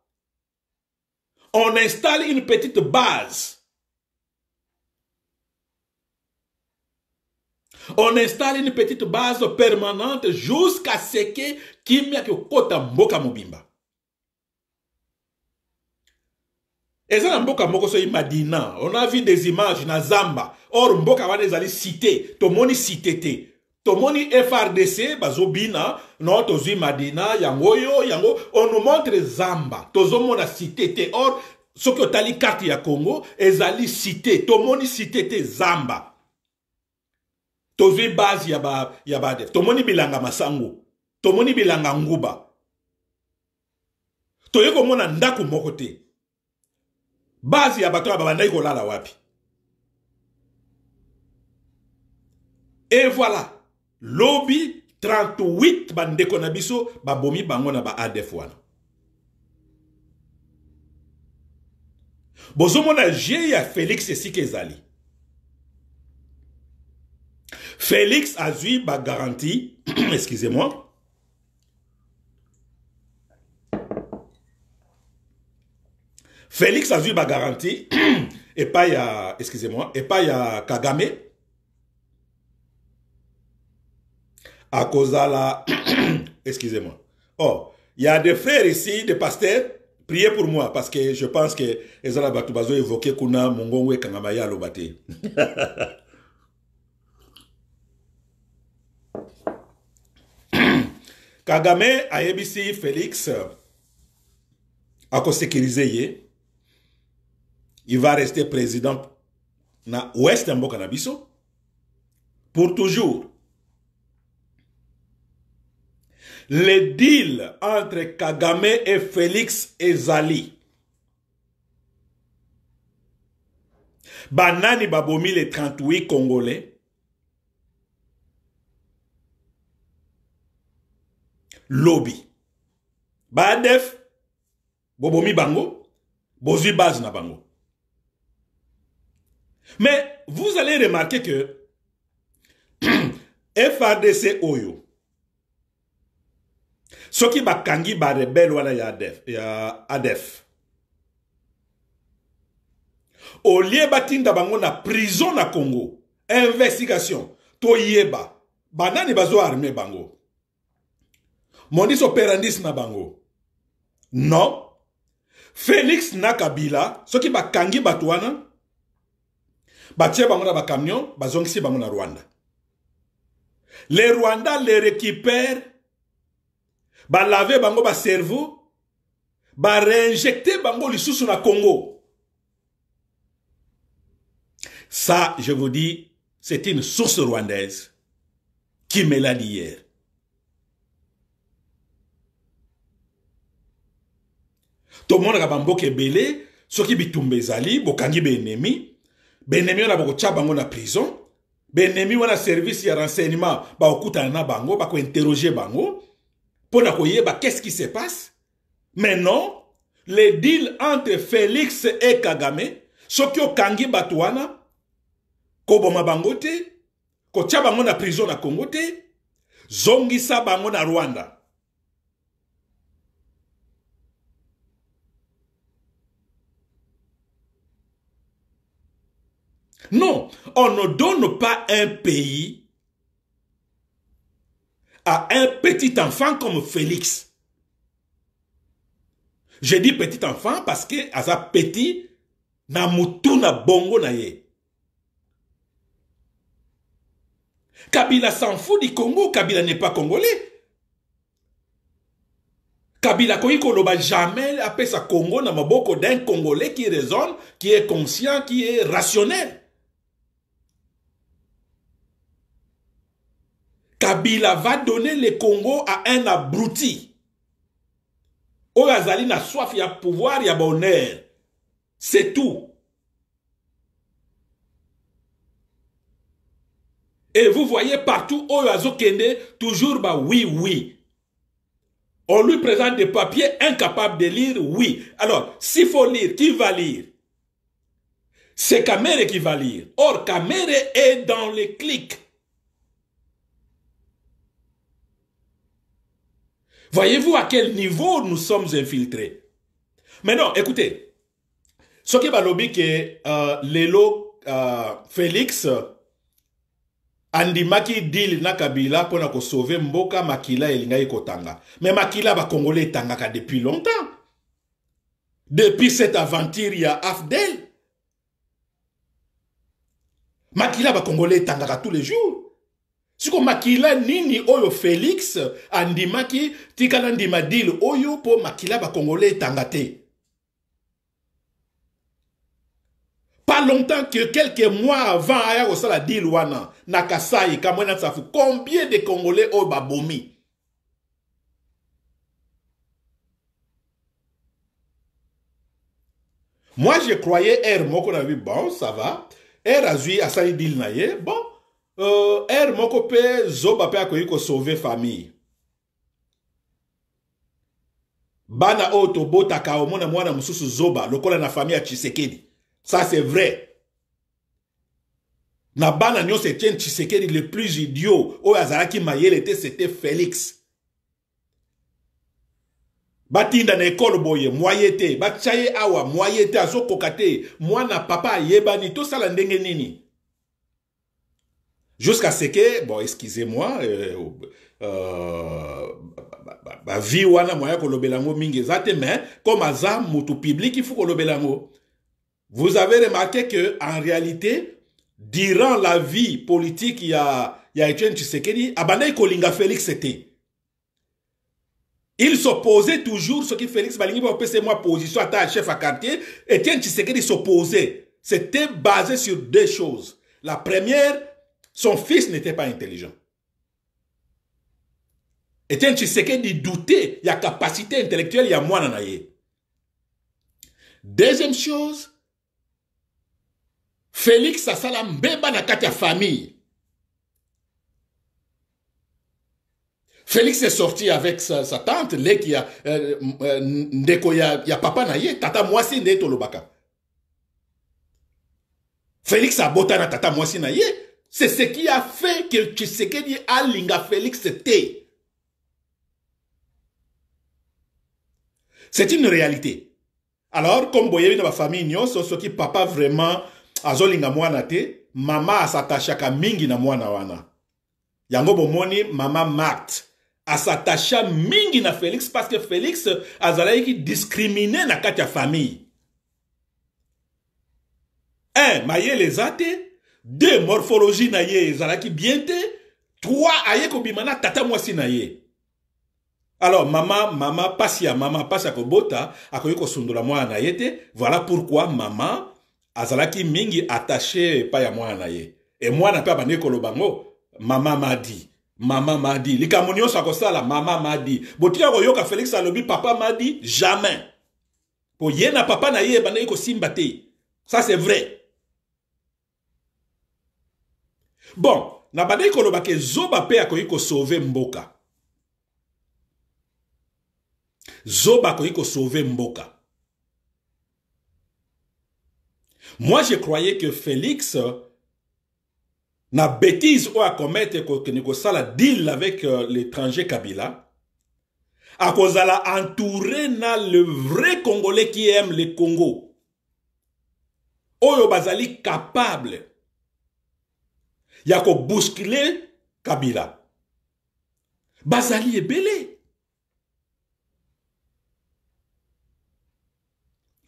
on installe une petite base On installe une petite base permanente jusqu'à ce que kimia kikota mboka mobimba. eza na mboka moko soki madina on a vu des images na zamba or mboka wana ezali cité tomoni cité te tomoni frdc bazobina no tozwi madina yango oyo yango on nous montre zamba tozomona cité te or soki otali karte ya congo ezali cité tomoni cité te zamba tozwi base ya ba ya badef tomoni bilanga masango tomoni bilanga nguba toye komona ndako moko te base ya bato ya babandaki kolala wapi e voilà lobi 38 bandeko na biso babomi bango na baadef wana bozomona je ya félix esika ezali Félix Azui bah, garantie, excusez-moi, Félix Azui bah, garantie et pas a excusez-moi, et pas a Kagame, à cause de la, excusez-moi. Oh, il y a des frères ici, des pasteurs, priez pour moi, parce que je pense que Ezra Batubazo évoquait Kuna Mongongwe, Kangamaya Lobate. kagame ABC, félix sécurisé hier. il va rester président na ouest en pour toujours le deal entre kagame et félix Zali. banani babomi les 38 congolais lobby Badef bobomi bango Bozibaz base na bango mais vous allez remarquer que FADC oyo kangi ba barebele wana ya adef, ya adef lieu batinda bango na prison na congo investigation yeba, banani Armé bango Mondis operandis na bango non félix na kabila kangi bakangi bato ba batie bango na ba bazongisi bango na rwanda Les rwanda le Ba lave bango le réinjecter bango sous na congo ça je vous dis c'est une source rwandaise qui me l'a dit hier tomonaka bamboka ebele soki bitumba ezali bokangi baennemi baennemi wana bakotya bango na prison baennemi wana service ya renseignement bakokutana na bango bakointerroge bango mpo na koyeba qu'est-ce qui se passe mais non le deal entre félix e kagame soki okangi bato wana koboma bango te kotya bango na prison na congo te zongisa bango na rwanda Non, on ne donne pas un pays à un petit enfant comme Félix. Je dis petit enfant parce que sa petit na mutu na bongo na ye. Kabila s'en fout du Congo, Kabila n'est pas congolais. Kabila koyi jamais appelle sa Congo na maboko d'un congolais qui raisonne, qui est conscient, qui est rationnel. Kabila va donner le Congo à un abruti. Oyo na soif a pouvoir a bonheur. C'est tout. Et vous voyez partout Oyo Kende toujours bah oui oui. On lui présente des papiers incapables de lire oui. Alors, s'il faut lire, qui va lire C'est Kamere qui va lire. Or, Kamere est dans les clics. Voyez-vous à quel niveau nous sommes infiltrés. Maintenant, écoutez, ce qui va lobby que euh, Lelo euh, Félix andimaki deal na Kabila nous sauver mboka makila et Lingaye kotanga Mais makila va congolais tangaka depuis longtemps depuis cette aventure y a afdel makila va congolais tangaka tous les jours siko makila nini oyo Felix andimaki tika ndima deal oyo po makila ba congolais tangate pas longtemps que quelques mois avant aya osala deal wana na Kasai ça safu combien de congolais oyo babomi Moi, je croyais R, Moko, vu, bon, ça va. Er a Asali Dil sali na ye, bon, Er er moko mpe zoba mpe ko sauver famille bana oyo tobotaka omona mwana mususu zoba lokola na famille a tshisekedi ça c'est vrai na bana se etienne tshisekedi le plus idiot o yazaraki mayele te c'était félix batinda na école boye mwa ye awa moyete. Azo kokate, mwana papa yebani tosala ndenge nini Jusqu'à ce que, bon, excusez-moi, euh, euh, ou bah, vie wana moya kolobelango mingi mais comme un tout public, il faut le que kolobelango. Vous avez remarqué que, en réalité, durant la vie politique, il y a, il y a Etienne Tshisekedi, kolinga Félix était. Il s'opposait toujours, ce qui Félix Balingi va c'est moi position, à chef à quartier, Etienne Tshisekedi s'opposait. C'était basé sur deux choses. La première, son fils n'était pas intelligent. Et tu que Tshisekedi douter, il y a capacité intellectuelle, il y a moins Deuxième chose, Félix a béba na la famille. Félix est sorti avec sa, tante, les qui a, euh, euh, ya, papa naie, tata mwasi neto Baka. Félix a botana tata mwasi naie, c'est ce qui a fait que Tshisekedi Linga Félix était. C'est une réalité. Alors, comme vous voyez, dans ma famille, nous ce qui papa vraiment azolinga mwana te, mama à mingi na mwana wana. Yango maman, mama a asatacha mingi na Félix parce que Félix a azalaiki discriminé na katya famille. hein mayele les deux morphologie na ye bien te trois aye ko bimana tata mwasi na alors mama mama pasi ya mama pasi akobota Ako yoko mwana na ye te voilà pourquoi mama azalaki mingi attaché pa ya mwana na ye e mwana m'a Maman m'a dit mama di. mama maman m'a dit sala mama madi botika yoka félix alobi papa m'a dit jamais po yena na papa na ye ebandeki simbate ça c'est vrai bon na lobake zoba pe mpe ko sauver mboka zoba ko sauver mboka moi je croyais que félix na bêtise a commettre que ekokende sala deal avec euh, l'étranger kabila a entouré na le vrai congolais qui aime le congo oyo bazali capable Yako bousculé kabila bazali est belé.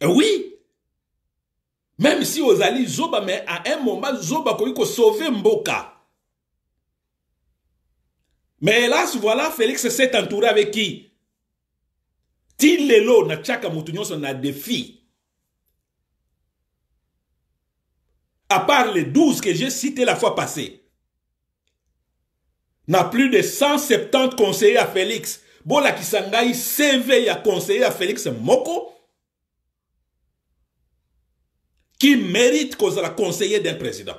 Eh oui même si ozali zoba mais à un moment zoba koki sauver mboka mais hélas voilà félix s'est entouré avec qui ti na tchaka motu nyonso na défi à part les 12 que j'ai cités la fois passée, n'a plus de 170 conseillers à Félix. Bola Kisangai, CV à conseiller à Félix Moko, qui mérite qu'on soit conseiller d'un président.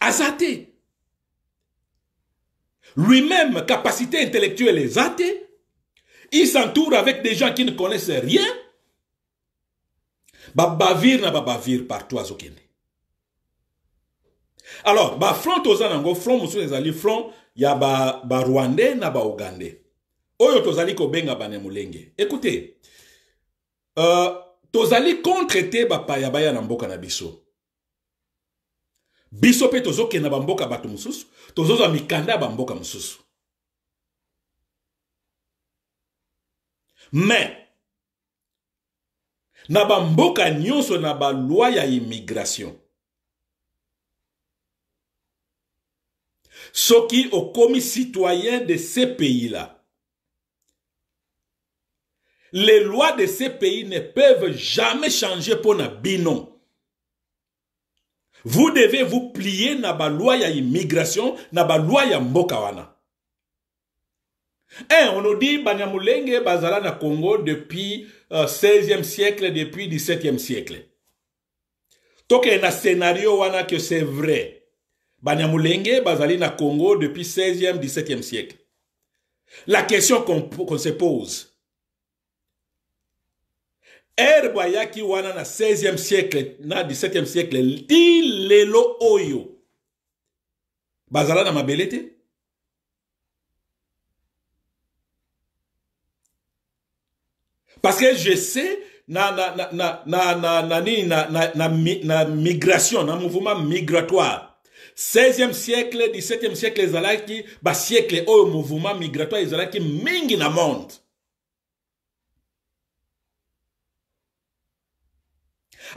Azate. Lui-même, capacité intellectuelle est athée. Il s'entoure avec des gens qui ne connaissent rien. babavir na babavir partout azokende alors front toza nango front les ezali front ya ba ba na baugandais oyo tozali kobenga mulenge. Écoutez. Euh tozali contre te bapaya na mboka na biso biso mpe na bamboka bato mosusu tozozwa mikanda ba bamboka mais na une nyonso naba loi ya immigration soki comme citoyen de ces pays-là les lois de ces pays ne peuvent jamais changer pour nous. Vous devez vous plier na la loi ya immigration, na la loi ya l'immigration. Eh, on nous dit Banyamulenge Bazala na Congo depuis le euh, 16e siècle, depuis 17e siècle. Donc y a un scénario wana que c'est vrai. Banyamulenge Bazali na Congo depuis 16e, 17e siècle. La question qu'on se pose, er ya ki wana na 16e siècle na 17e siècle le lelo oyo bazala na parce que je sais na na na na na na na na migration na mouvement migratoire 16e siècle 17e siècle les bah, siècle un mouvement migratoire ezalaki mingi na monde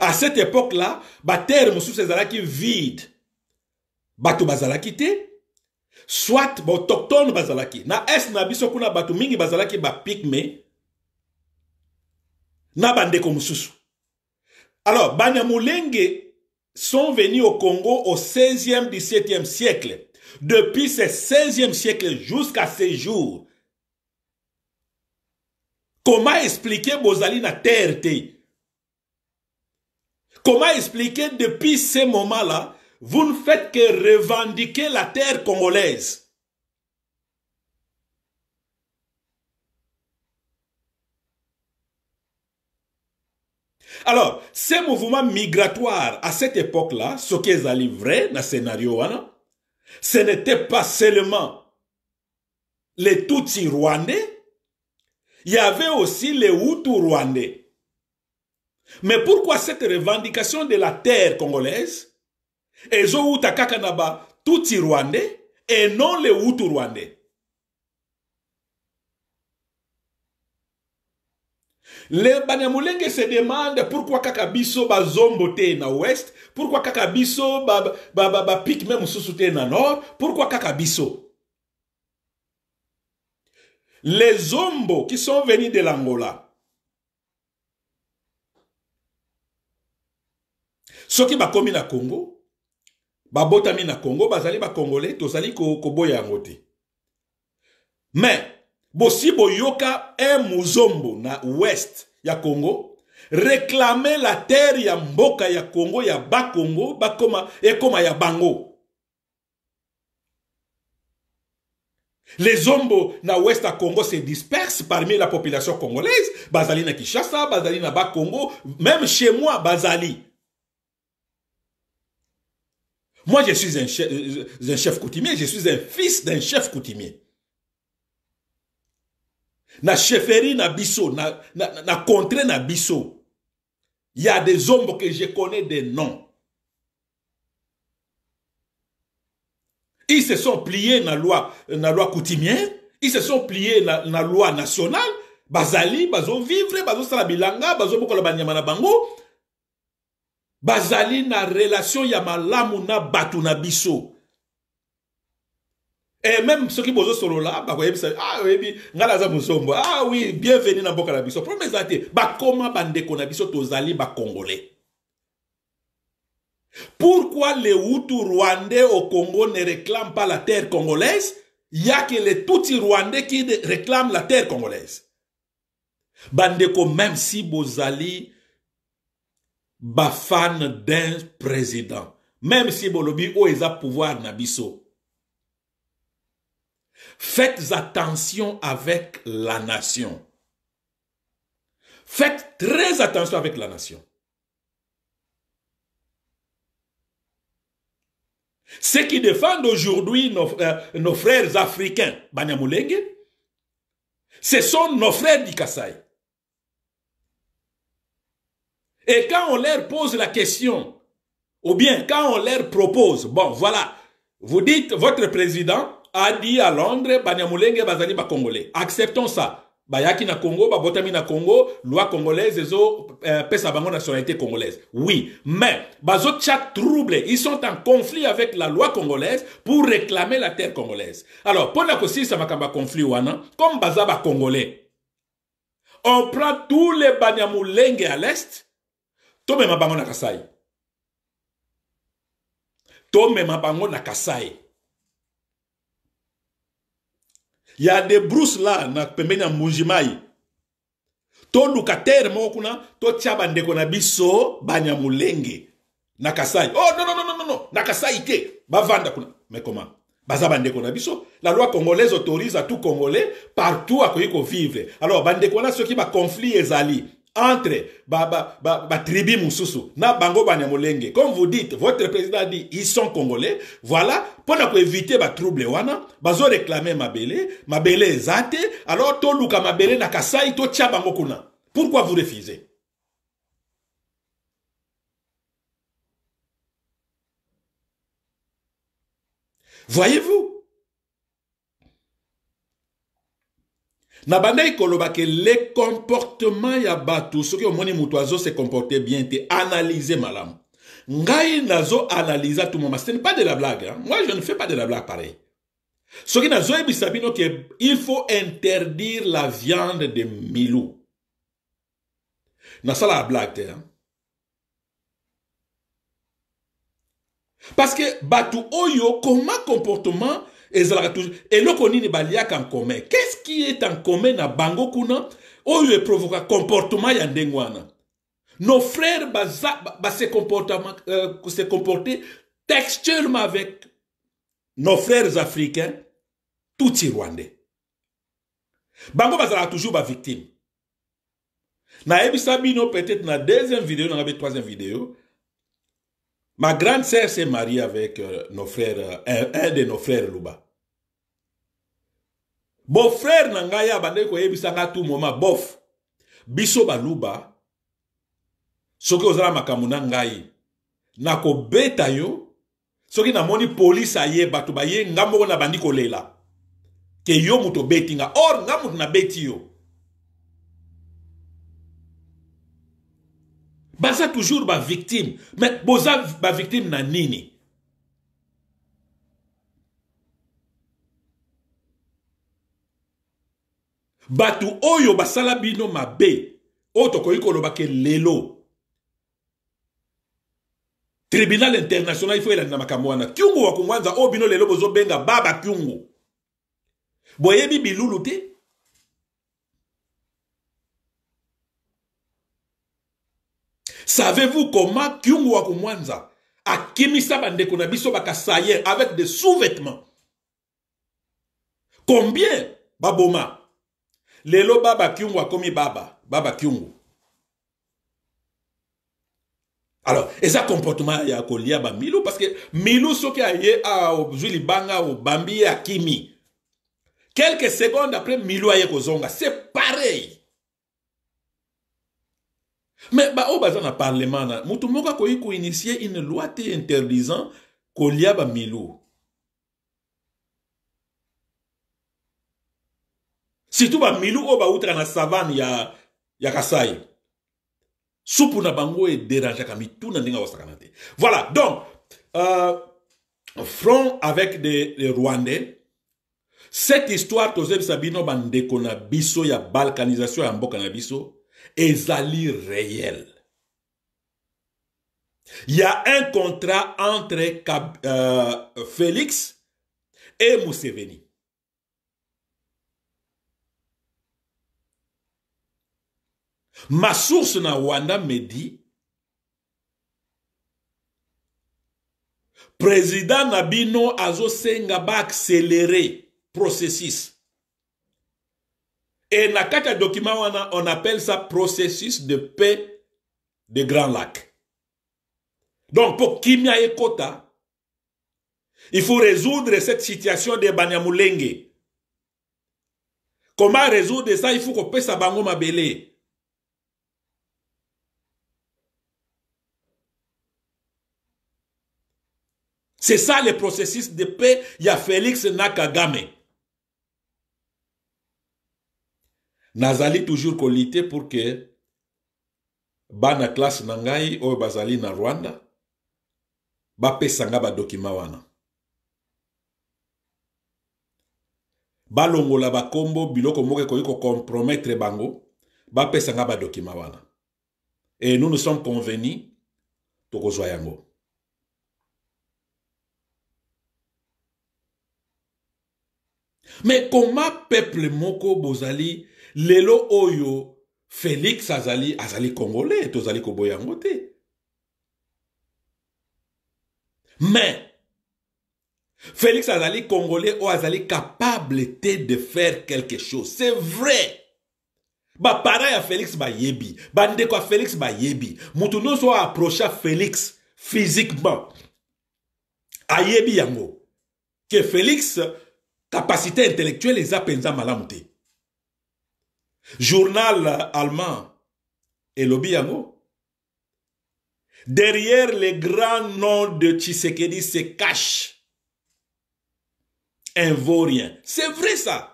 à cette époque là baterre ces ezalaki vide bato bazalaki te soit baautochtone bazalaki na est na biso kuna bato mingi bah, na bandeko alors banyamulenge sont venus au Congo au 16e, 17e siècle. Depuis ce 16e siècle jusqu'à ce jour, comment expliquer Bozali na terre Comment expliquer depuis ce moment là vous ne faites que revendiquer la terre congolaise Alors, ces mouvements migratoires à cette époque-là, ce qu'ils allaient vrai dans le scénario, hein, ce n'était pas seulement les tutsi rwandais, il y avait aussi les hutu rwandais. Mais pourquoi cette revendication de la terre congolaise, et les Tutsi rwandais, et non les hutu rwandais le banyamulenge se demande pourquoi kaka biso Zombo te na ouest pourquoi kaka biso ba ba, ba, sousou te na nord pourquoi kaka biso les Zombo qui sont venus de l'angola soki komi na congo babotami na congo bazali aller tozali koboya yango te mais bosi boyoka e muzombo na west ya congo réclamer la terre ya mboka ya congo ya bakongo bakoma ekoma ya bango Les zombo na ouest à Congo se dispersent parmi la population congolaise. Bazali na Kishasa Bazali na Bakongo Congo, même chez moi, Bazali. Moi, je suis un chef, euh, un chef coutumier, je suis un fils d'un chef coutumier na chefferie na biso na, na, na na biso il y a des hommes que je connais des noms ils se sont pliés na loi euh, na loi coutumière ils se sont pliés na, na loi nationale bazali bazo sala bilanga bokola banyama na bango bazali na relation ya malamu na batu na biso et eh, même ceux qui sont solo là, bah ah oui Ah oui, bienvenue dans le monde. Bah, comment bande a biso bah, congolais. Pourquoi les Hutus rwandais au Congo ne réclament pas la terre congolaise Il y a que les Tutsi rwandais qui réclament la terre congolaise. Bandeko, même si Bozali bah, fan d'un président, même si Bolobi le pouvoir monde. Faites attention avec la nation. Faites très attention avec la nation. Ceux qui défendent aujourd'hui nos, euh, frères africains, ce sont nos frères du Kassai. Et quand on leur pose la question, ou bien quand on leur propose, bon voilà, vous dites votre président, a dit à Londres banyamulenge bazali congolais. acceptons ça bayaki na Congo babotami na Congo loi congolaise ezo euh, pesa bango nationalité congolaise oui mais bazo tchak trouble ils sont en conflit avec la loi congolaise pour réclamer la terre congolaise alors pour pona ça makamba conflit wana comme Bazaba congolais on prend tous les banyamulenge à l'est ma bango na Kasai ma bango na Kasai ya debruce la na pembeni ya mbunjimai toluka tere moko kuna totya bandeko na biso banyamulenge na kasai oh non, non, non, non, non. na kasai te bavanda kuna me comment baza bandeko na biso la loi congolaise autorise a tout congolais partout akoki kovivre alors bandeko wana soki baconflit ezali entre ba, ba, ba, tribu comme vous dites votre président dit ils sont congolais voilà Pour éviter ba trouble, wana belle, ma belle est zate alors luka mabele na kasai tout bango kuna pourquoi vous refusez voyez-vous bandai koloba ke le comportement ya batu, soki omoni moto se comporter bien te analyser madame. ngai nazo analyse à tout moment ce n'est pas de la blague hein? moi je ne fais pas de la blague pareil soki nazoyebisa bino ke il faut interdire la viande de milou la blague te hein? parce que bato oyo comment comportement là toujours eloko nini baliaka en commun qu'est-ce qui est en commun na bango kuna oyo eprovoka comportement ya ndenge wana nos frères baza base comportement euh, se comporter textuellement avec nos frères africains tuti rwandais bango bazalaka toujours victime. nayebisa bino peut-être na deuxième vidéo nanga be troisième vidéo Ma grande sœur s'est mariée avec euh, nos frères, un, euh, un de nos frères Luba. bofrere na ngai abandeki koyebisa nga tu moma bof biso baluba soki ozala makambo na ngai nakobeta yo soki namoni polisi aye bato baye nga moko nabandi kolela ke yo moto obeti nga or nga moto nabeti yo baza toujours bavictime me boza bavictime na nini bato oyo basala bino mabe oyo tokoki kolobaka lelo tribunal international ifo elandi na makambo wana kyungu wa kongwanza oyo bino lelo bozobenga baba kyungu boyebi bilulu te Savez-vous comment Kumwanza a akimisa bandeko na biso bakasayer avec des sous-vêtements? Combien baboma? Lelo baba Kyungu akomi baba, baba Kyungu. Alors, et ça comportement ya kolia ba Milou parce que Milou soki aye a ozwili banga ou bambi Kimi, Quelques secondes après Milou aye kozonga, c'est pareil. Mais ba oh, baza na parlema na moka ko akoki initier une loi te interdisant kolia milo surtout bamilu oyo oh, bautaka na savane ya, ya kasai supu na bango ederangeaka mituna ndenge awasakana te voilà donc euh, front avec des, rwandais cette histoire tozebisa Sabino, bandeko na biso ya balkanisation ya mboka na biso Zali réel. Il y a un contrat entre euh, Félix et Museveni. Ma source na Rwanda me dit président na bino va le processus et dans document on appelle ça processus de paix de Grand Lac. Donc pour Kimia et Kota, il faut résoudre cette situation de Banyamulenge. Comment résoudre ça? Il faut qu'on paie sa bango mabele. C'est ça le processus de paix. Il y a Félix Nakagame. nazali toujours kolite pour ke bana klase na ngai oyo bazali na rwanda bapesa nga badokima wana balongola bakombo biloko moko ekoki kocompromettre bango bapesa nga badokima wana e nous nous sommes convenus tokozwa yango me koma peuple moko bozali lelo oyo Félix azali azali congolais Azali koboya Mote. mais Félix azali congolais ou azali capable était de faire quelque chose c'est vrai Pareil à félix bayebi ba quoi félix bayebi motu on approché à félix physiquement ayebi yango que félix capacité intellectuelle eza malamute. malamouté journal allemand et Lobby, Derrière les grands noms de Tshisekedi se cache un vaurien. C'est vrai ça.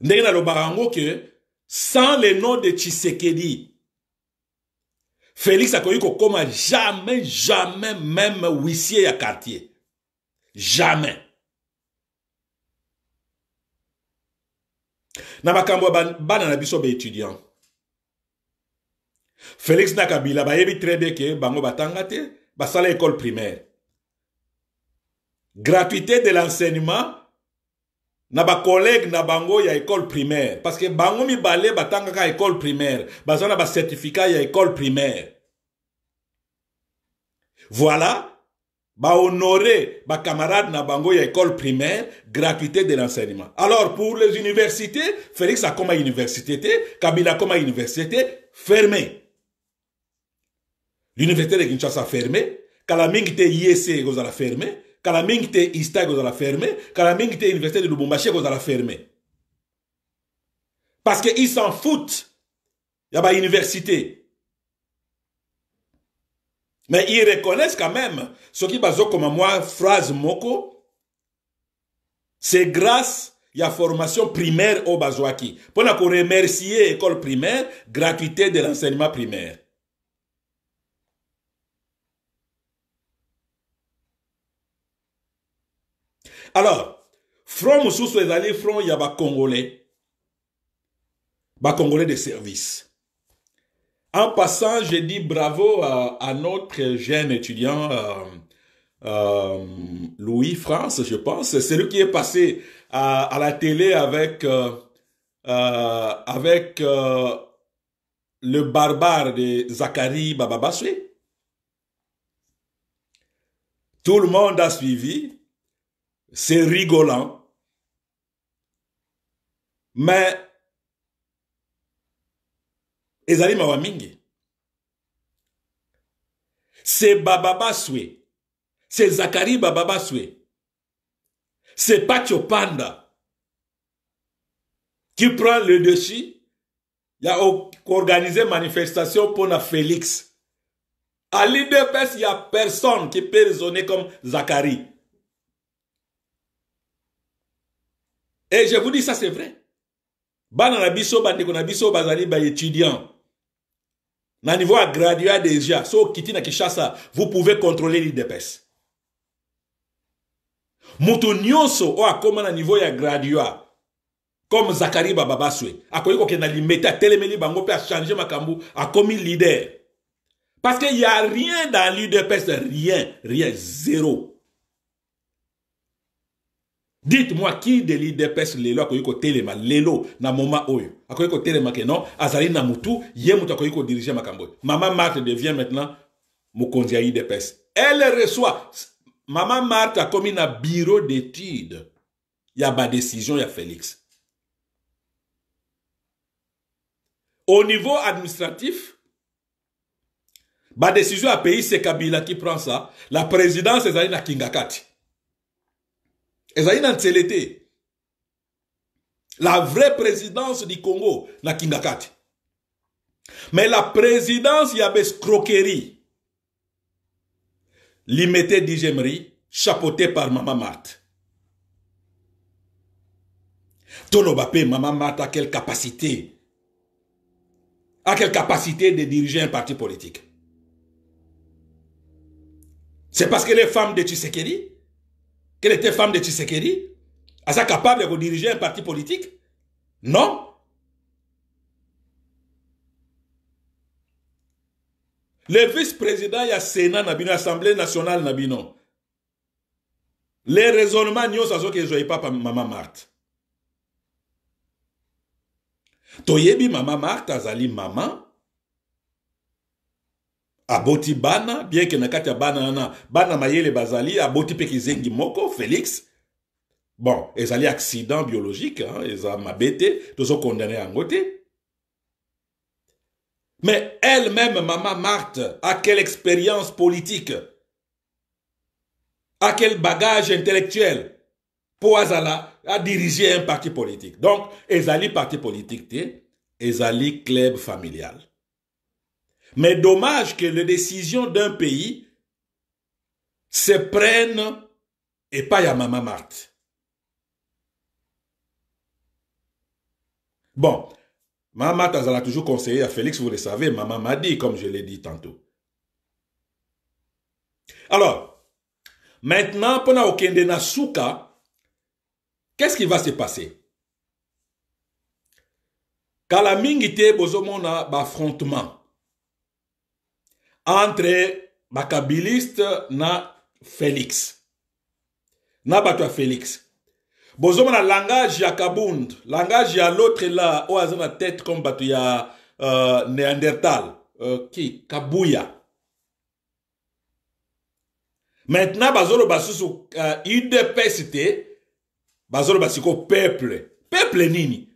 Ndegna le barango que sans les noms de Tshisekedi, Félix a connu jamais, jamais, même huissier à quartier. Jamais. na makambo ya bana na biso étudiant. félix Nakabila kabila bayebi très bien que bango batanga te sala école primaire gratuité de l'enseignement na collègue na bango ya école primaire parce que bango batanga ka école primaire baza ba certificat ya école primaire voilà honorer ba camarade na bango ya école primaire gratuité de l'enseignement alors pour les universités Félix a université l'université, Kabila akoma université fermé l'université de Kinshasa e fermé kala te IEC allez la fermée, te ISTA a la fermée, te université de Lubumbashi la fermée. parce qu'ils s'en foutent a ba université mais ils reconnaissent quand même ce qui baso comme moi phrase moko. C'est grâce à la formation primaire au Bazouaki. Pour remercier l'école primaire, gratuité de l'enseignement primaire. Alors, front mususu ezali front a yaba congolais. Ba congolais de service. En passant, j'ai dit bravo à, notre jeune étudiant euh, euh, Louis France, je pense. C'est lui qui est passé à, la télé avec euh, avec le barbare de Zachary Bababasui. Tout le monde a suivi. C'est rigolant. Mais mingi c'est baba baswe c'est zakari baba baswe c'est pacho panda qui prend le dessus Il a organisé manifestation pour la félix à l'IDPS, il n'y a personne qui peut raisonner comme Zacharie. Et je vous dis, ça c'est vrai. Il y a étudiant na niveau ya graduat déjà, so okiti na vous pouvez contrôler lidepes Moutou nyonso a akóma na niveau ya graduat comme zakari bababaswe akoki kokende na limete telemeli bango ma makambu, a akómi leader parce que il y a rien dans dépenses, rien rien zéro dites-moi qui de l'idps côté le mal Lélo na moment oyo akoki telema ke non azali na mutu ye moto akoki diriger makambo Maman mama marte devient maintenant mokonzi ya idps elle reçoit mama marte comme na bureau d'études ya décision ya félix au niveau administratif décision ya pays c'est kabila qui prend ça la présidence ezali na kingakati na la vraie présidence du congo n'a Kingakati. mais la présidence y avait croquerie. limité digemerie chapeauté par mama marte Tonobapé, Maman mama a quelle capacité a quelle capacité de diriger un parti politique c'est parce que les femmes de Tshisekedi qu'elle était femme de Tshisekedi Elle est capable de diriger un parti politique Non Le vice-président, il y a Sénat, l'Assemblée Assemblée nationale, Nabino. Les raisonnements, nous, ça que je pas Maman Marthe. Toyebi, Maman Marthe, Azali, Maman aboti bana bien que nakati ya bana À bana mayele bazali aboti mpe moko félix bon ezali accident biologique hein, eza mabe te condamné à ngote mais elle-même Maman marthe a quelle expérience politique à quel bagage intellectuel pour azala diriger un parti politique donc ezali parti politique té ezali club familial mais dommage que les décisions d'un pays se prennent et pas à maman Marthe. Bon, Maman a toujours conseillé à Félix, vous le savez, maman m'a dit, comme je l'ai dit tantôt. Alors, maintenant, pendant Okende Souka, qu'est-ce qui va se passer? la Kalamingite bozomona affrontement. entre bakabiliste na félix na bato ya félix bozomona langage ya kabund langage ya l'autre la oyo aza na tête comme bato ya uh, néandertal uh, ki kabuya maintenant bazoloba susu uh, udps te bazoloba siko peuple peuple nini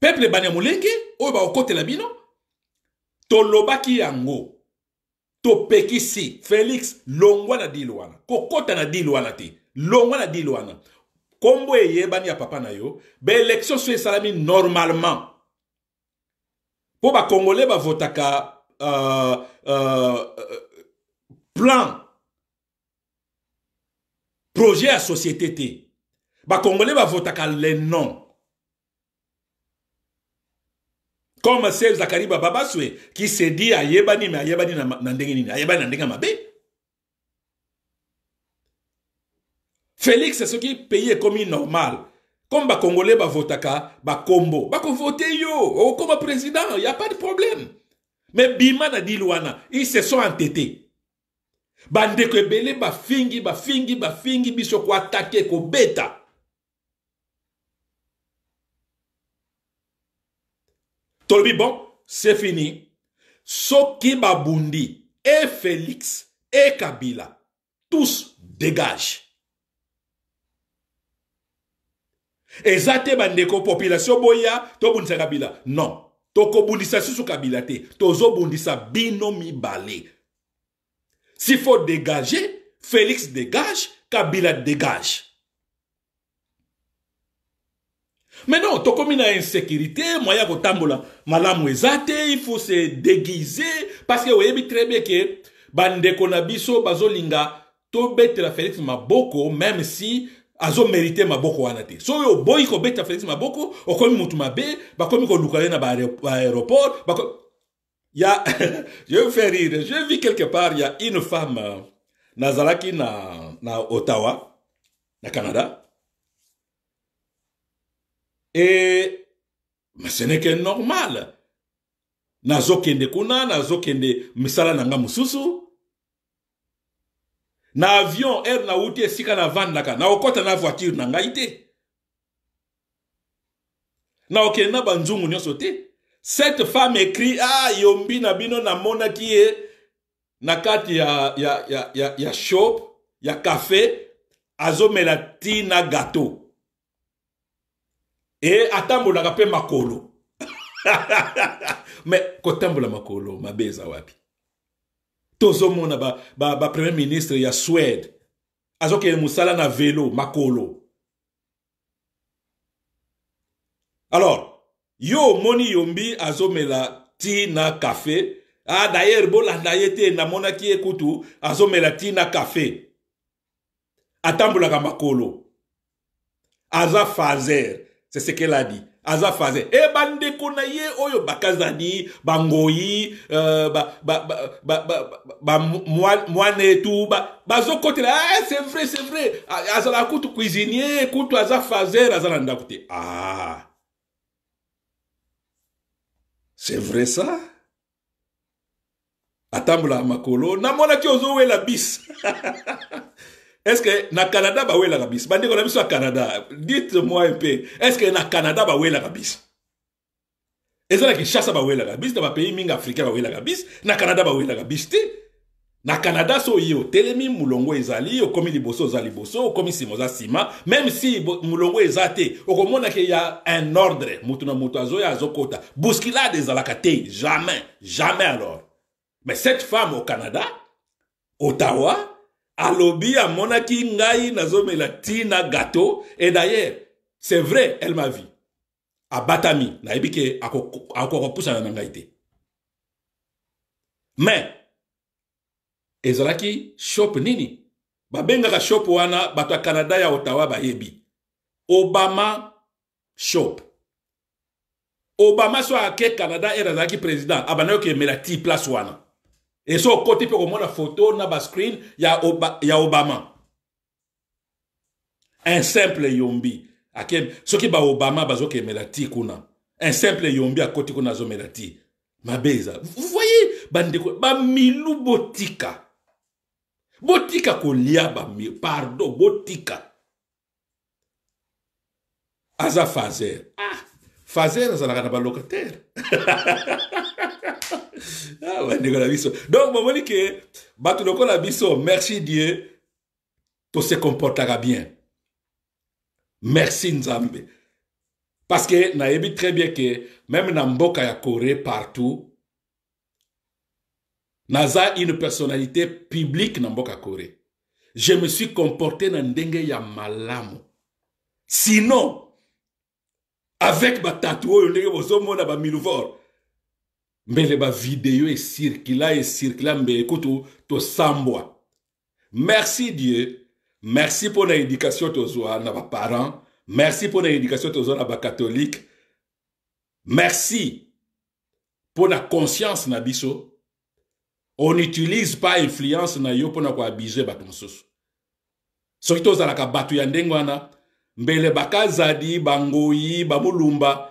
peuple ebani ya molenge oyo bakokotela bino tolobaki yango topekisi felix longwa na dili wana kokɔta na dili wana te longwa na dili wana nkombo eyebani ya papa na yo baelektio so esalami normalement mpo bakongole bavotaka uh, uh, plan projet ya société te bakongole bavotaka le nom comme c'est zakari Babaswe, qui se dit Ayebani, nini ayeba nini na ndenge nini ayeba na ndenge mabe félix soki pays ekomi normal comme Congolais combo. Ba ko vote yo oh, comme président y a pas de problème mais bima na dile ils se sont entêtés Bande fingi, ba fingi, ba bafingi biso ko beta. tolobi bon c'est fini soki babundi e félix e kabila tous dégage eza te bandeko population boya tobundisa kabila non tokobundisa susu kabila te tozobundisa bino mibale s'il faut dégager félix dégage kabila dégage Mais non, na insécurité moyen tambola, malamu il faut se déguiser parce que oyebi très bien ke bandeko félix maboko même si mérité maboko wana te soki oboyi kobetela félix maboko okomi motu ba bakomi ko ye na il y ya je vais faire rire je vis quelque part a une femme euh, nazalaki na, na ottawa na canada ce n'est que normal kende kuna kende misala na nga na avion aire na van navandaka naokɔta na voiture na voiture na na banzungu nyo te cette femme écrit ah yombi na bino namonaki ye na kati ya, ya, ya, ya, ya shop ya café azo melati na e atambolaka mpe makolo me kotambola makolo mabe eza wapi tozomona bapremier ba, ba ministre ya swede azokende mosala na velo makolo alors yo omoni yombi azomela ti na kafe ah, dayere bolanda ye te namonaki ye kutu azomela ti na kafe atambolaka makolo aza fazer c'est ce qu'elle a dit aza faze e eh, bandeko na ye oyo bakazadi bangoyi euh, bamwana etu bazokotela ah, c'est vrai c'est vrai azalaka kutu cuisinier kutu aza fazer aza na ndako te ah c'est vrai ça atambolaka makolo namonaki ozowela bis est-ce que na canada la rabis bandeko na biso ya canada dites moi un peu est-ce que na canada est-ce que eza na kinshasa bawelaka biso na bapays mingi africain la rabis na canada bawelaka biso te na canada so oye télémi molongo ezali okomi liboso oza liboso au nsima oza Sima même si molongo eza te qu'il y a un ordre mutuna na moto azoya azokɔta bousculade ezalaka jamais jamais alors mais cette femme au canada ottawa alobi amonaki ngai nazomela ntina gato et d'ailleurs c'est vrai elle m'a vu abatami nayebi ke akokopusana na ngai te mais ezalaki shop nini babengaka shop wana bato ya canada ya ottawa bayebi obama shop obama so ake canada ere azalaki président abandaki okemela ti place wana et so côté pe la photo na bas screen ya Obama un simple yombi akem soki ba Obama bazoke Melati kuna un simple yombi akoti kuna melati. Ma mabeza vous voyez bandeko milou botika botika ba mi, pardon botika aza fazer ah fazera azalaka na balocataire bandeko ah na biso donc bomoni ke batu lokola biso merci dieu se comportera bien merci nzambe parce que nayebi très bien que même na mboka ya corée partout naza une personnalité publique dans mboka corée je me suis comporté na ndenge ya malamu sinon avec Mais les vidéos bozomona et mbele mais mais écoute oh, es sans moi. merci dieu merci pour l'éducation de tozwa na parents, merci pour l'éducation de tozwa na catholiques, merci pour la conscience na on n'utilise pas influence pour yo mpo na koabize Soit mosusu soki tozalaka bato ya mbele bakazadi bangoyi bamolumba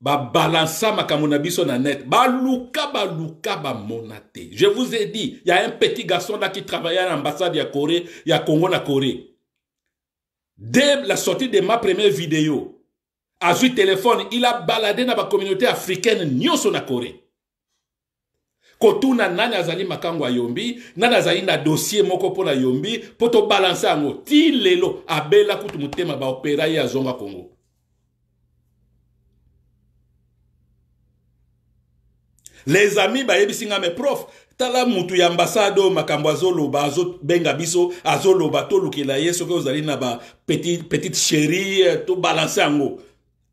babalansa makambo na biso na net baluka baluka bamona te je vous ai dit il y a un petit garçon là qui travaillait à l'ambassade ya corée ya congo na corée dès la sortie de ma première vidéo azwi téléphone il a baladé na communauté africaine nyonso na corée kotuna nani azali makango ya yombi nani azali na dossier moko mpo na yombi mpo tobalanse yango ti lelo abela kutu motema baopera ye azonga kongo les amis bayebisi nga me prof tala mutu ya ambasade oyo makambo azoloba azobenga biso azoloba tolukela ye soki ozali na bapetite petit chérie tobalanse yango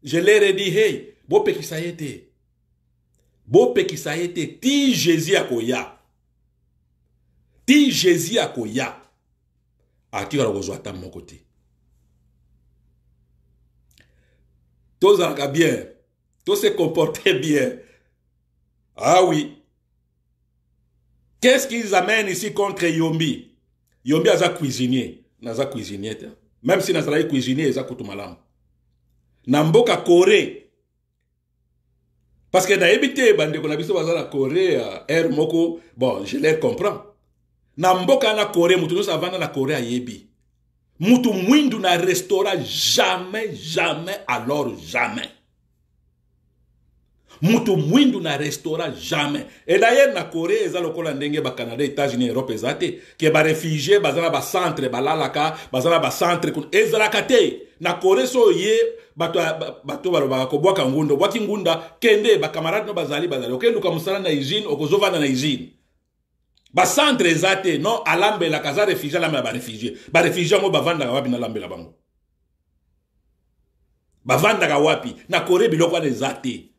je leur ai dit hey bopekisa ye te bopekisa ye te ti jésus akoya ti jésus akoya atikala kozwa mon côté. Tous tozalaka bien se comporter bien ah oui qu'est-ce qu'ils amènent ici contre yombi yombi aza cuisinier naza cuisinier te même si nazalaki cuisinier eza kutu malamu na mboka Kore parce que évité bande qu'on a biso la corée air euh, moko bon je les comprends na mboka na corée mutu pas la corée yebi mutu mwindu na restaurant jamais jamais alors jamais mutu mwindu na restaurant jamais Et d'ailleurs, na corée est la ndenge Canada états-unis europe centre qui ke en, balalaka na korese oyo ye bato balobaka kobwaka ngunda obwaki ngunda kende bakamarade no bazali bazali okenduka mosala na usine okozovanda na usine bacentre eza te non alambelaka aza refugie alambela barefugie barefugie yango bavandaka wapi nalambela bango bavandaka wapi na kore biloko wana eza te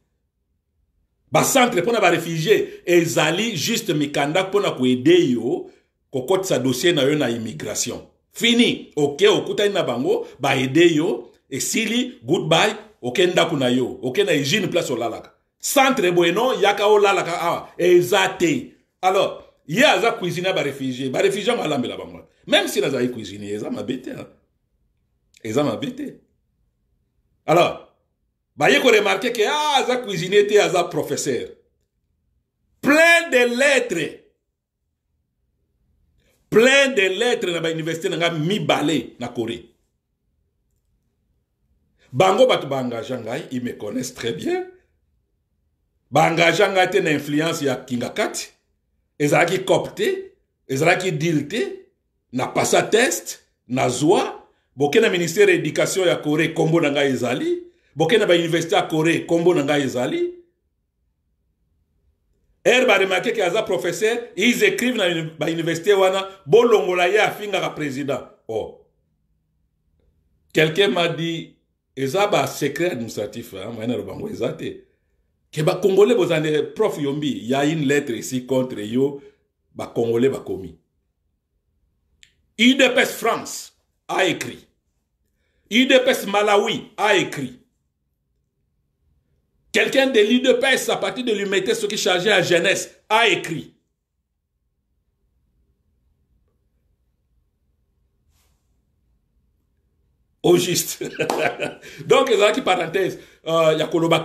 bacentre mpona barefugie ezali juste mikanda mpona koede yo kokɔtisa dossier na yo na immigration fini oke okutani na bango baede yo esili goodbye okenda ndako na yo oke na place olalaka centre boye non yaka olalaka awa eza te alors ye aza cuisine ya barefugie barefugie ango alambela bango même si nazali cuisine eza mabe te hein. eza mabe te alors baye koremarke ke ah, aza cuisiner te aza professeur plein de lettres plein de lettres dans na bauniversité na mi balé na corée bango batu Banga Jangai, ils me connaissent très bien baengage ngai te na influence ya kinga kati ils ont te ezalaki deal na passa test nazwa Boké na ministère de l'éducation ya corée combo na ezali Boké na université à corée combo na ezali er a ke aza professeur ils écrivent dans l'université, wana bolongola ye afingaka président oh. quelqu'un m'a dit un secret administratif hein, mayina lo bango eza que ke un de profs. Il y a une lettre ici contre yo commis, commis. IDPS france a écrit IDPS malawi a écrit Quelqu'un de l'UDPS, à partir de mettre ce qui chargeait à jeunesse, a écrit. Au juste. Donc, euh, il y a qui parenthèse. Il y a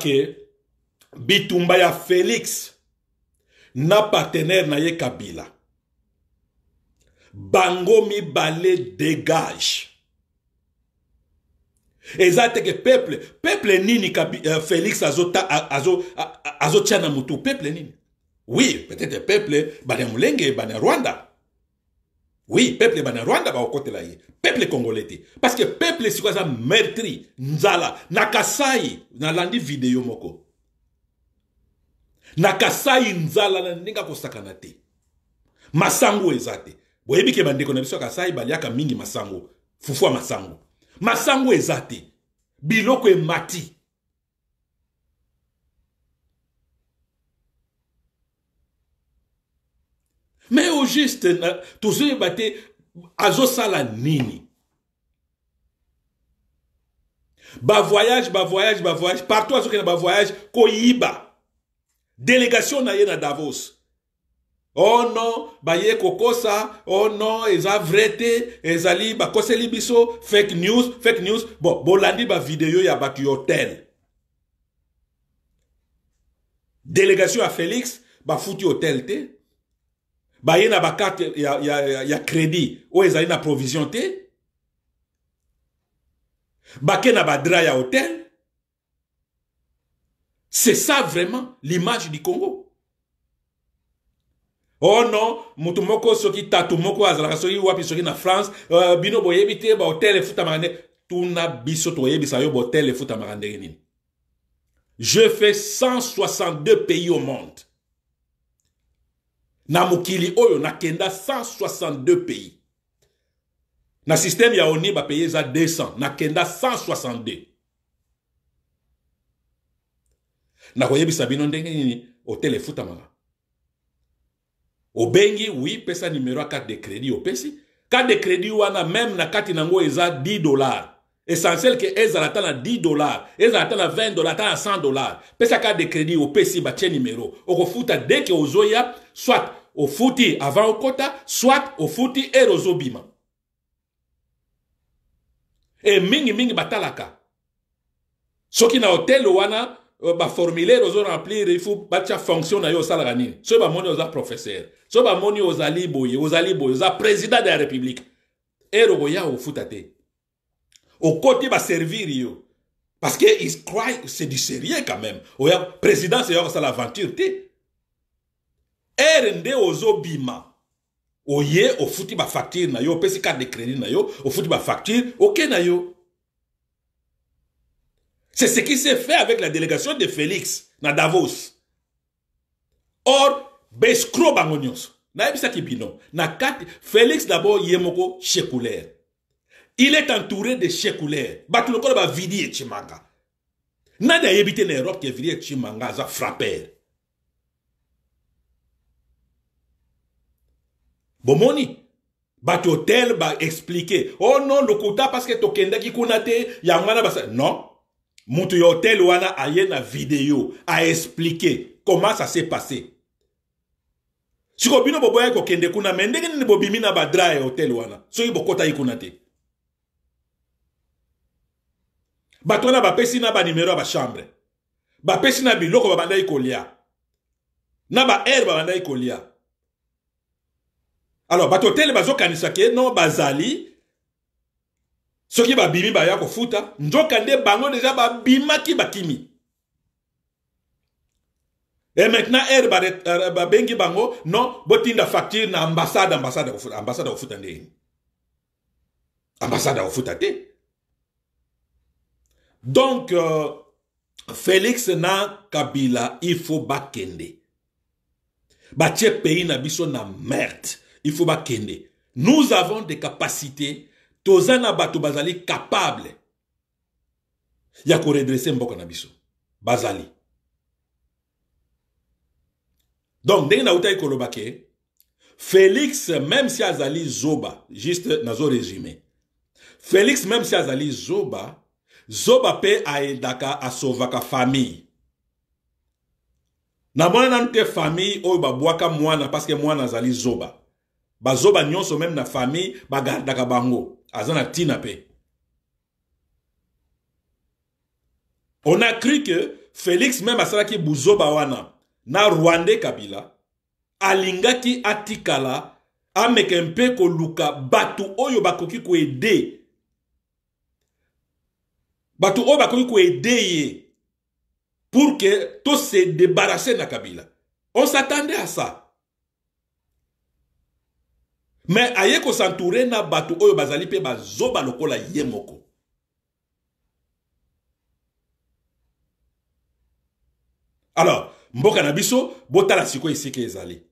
Bitumba, ya Félix, na partenaire na Kabila. Bango mi dégage. eza teke peuple peuple nini euh, félix azotia na motu peuple nini oui peut-être peuple bana ya molenge bana ya rwanda oui peuple bana ya rwanda bakokotela ye peuple congolais te parce que peuple sikoy aza meurtri nzala na kasai nalandi video moko na kasai nzala na ndenge akosakana te masango eza te boyebi ke bandeko na biso ya kasai baliaka mingi masango fufu ya masango masango eza te biloko emati me au juste tozoyeba te azosala nini bavoyage bavoyage bavoyage partout azokende bavoyage koyiba délégation na ye na davos oh non baye kokosa oh non eza vrai te ezali koseli biso fake news fake news bon bolandi vidéo ya batu hôtel. délégation à félix foutu hôtel, te baye na bakarte ya, ya, ya, ya crédit ou oh, ezali na provision te bake na badra ya hôtel? c'est ça vraiment l'image du congo oh non moto moko soki tatu moko azalaka soki wapi soki na france uh, bino boyebi te bahotele tuna biso toyebisa yo ba efutamaka ndenge nini je fais 162 pays au monde na mokili oyo nakenda 162 pays na système ya oni payer 200 nakenda 162 nakoyebisa bino ndenge nini hotel efutamaka obengi wi pesa numero ya carte de crédit opesi carte de crédit wana meme na kati nango eza 10 dollar essentiel ke ezala ta na 10 dollar ezala ta na 20 dollar ta na 100 dollar pesa carte de crédit opesi batie numero okofuta deke ozoya soit ofuti avant okota soit ofuti ere ozobima e mingimingi batalaka soki na hotel wana Euh, baformulaire ozo remplir il faut batia fonction na yo osalaka nini soki bamoni oza professeur soki bamoni ozali boye ozali boye oza président de la république ere okoya au côté okoti bah, servir yo parce que ils cry c'est du sérieux quand même oya présidence eya kosala aventure te ere nde ozobima oye ofuti facture na yo pesi carte de crédit na yo ofuti bafacture oke okay na yo c'est ce qui s'est fait avec la délégation de Félix dans Davos. Or, Beskro kat Félix d'abord Yemoko Shekouler. Il est entouré de Shekouler. Batuloko ba Vidi Chimanga. Nada yebite na Europe que Vidi Chimanga za frapper. Bomoni, bat tel ba expliquer. Oh non, lokuta parce que tokenda ki kunate, yangwana basa. Non. Moutou yotel wana a na vidéo a expliquer comment ça s'est passé. Si avez boboya ko kende kuna mendenge bobimi badra hotel wana. So yi bokota yi kuna na ba numéro ba chambre. pesi na biloko ba yi kolia. Na ba air ba yi kolia. Alors batotel hotel kanisa ke non bazali ce qui soki babimi baya kofuta nzoka nde bango deja babimaki bakimi Et maintenant ere euh, euh, bengi bango non botinda facture na ambassade ambassade kofuta ambassade kofuta nde yini ambassade kofuta te donc euh, félix na kabila il faut bakende batie pays na biso na merde il faut bakende nous avons des capacités toza na bato bazali capable ya koredrese mboka na biso bazali donc ndenge na koloba ke félix même si azali zoba juste nazo résumé félix même si azali zoba zoba mpe ayedaka asovaka famille Na nanu te famille oyo babwaka mwana parceke mwana azali zoba bazoba nyonso même na famille bagardaka bango aza na ntina mpe on a cru que félix même asalaki buzoba wana na rwande kabila alingaki atikala ameke mpe koluka bato oyo bakoki koede bato oyo bakoki koede ye pour que to se débarrasser na kabila on s'attendait à ça Mais aye s'entourer na bato oyo bazali pe bazoba lokola ye moko alors mboka na biso botala sikoyo esika ezali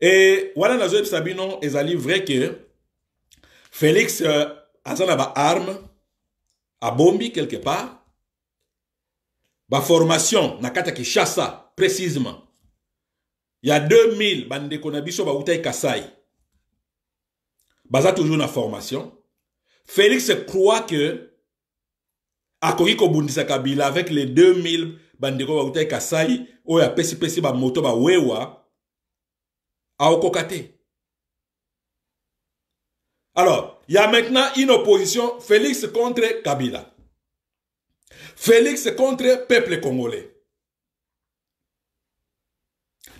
Et wana nazoyebisa bino ezali vrai que félix euh, aza na baarme abombi quelque part Ba formation na kati ya kinshasa précisement ya 2000 bandeko na biso bautai kasai baza toujours la formation félix croit que akoki Bundisa Kabila... avec les 2000 bandeko bauta ekasai ba moto ba wewa A okokate. alors il y a maintenant une opposition félix contre kabila félix contre peuple congolais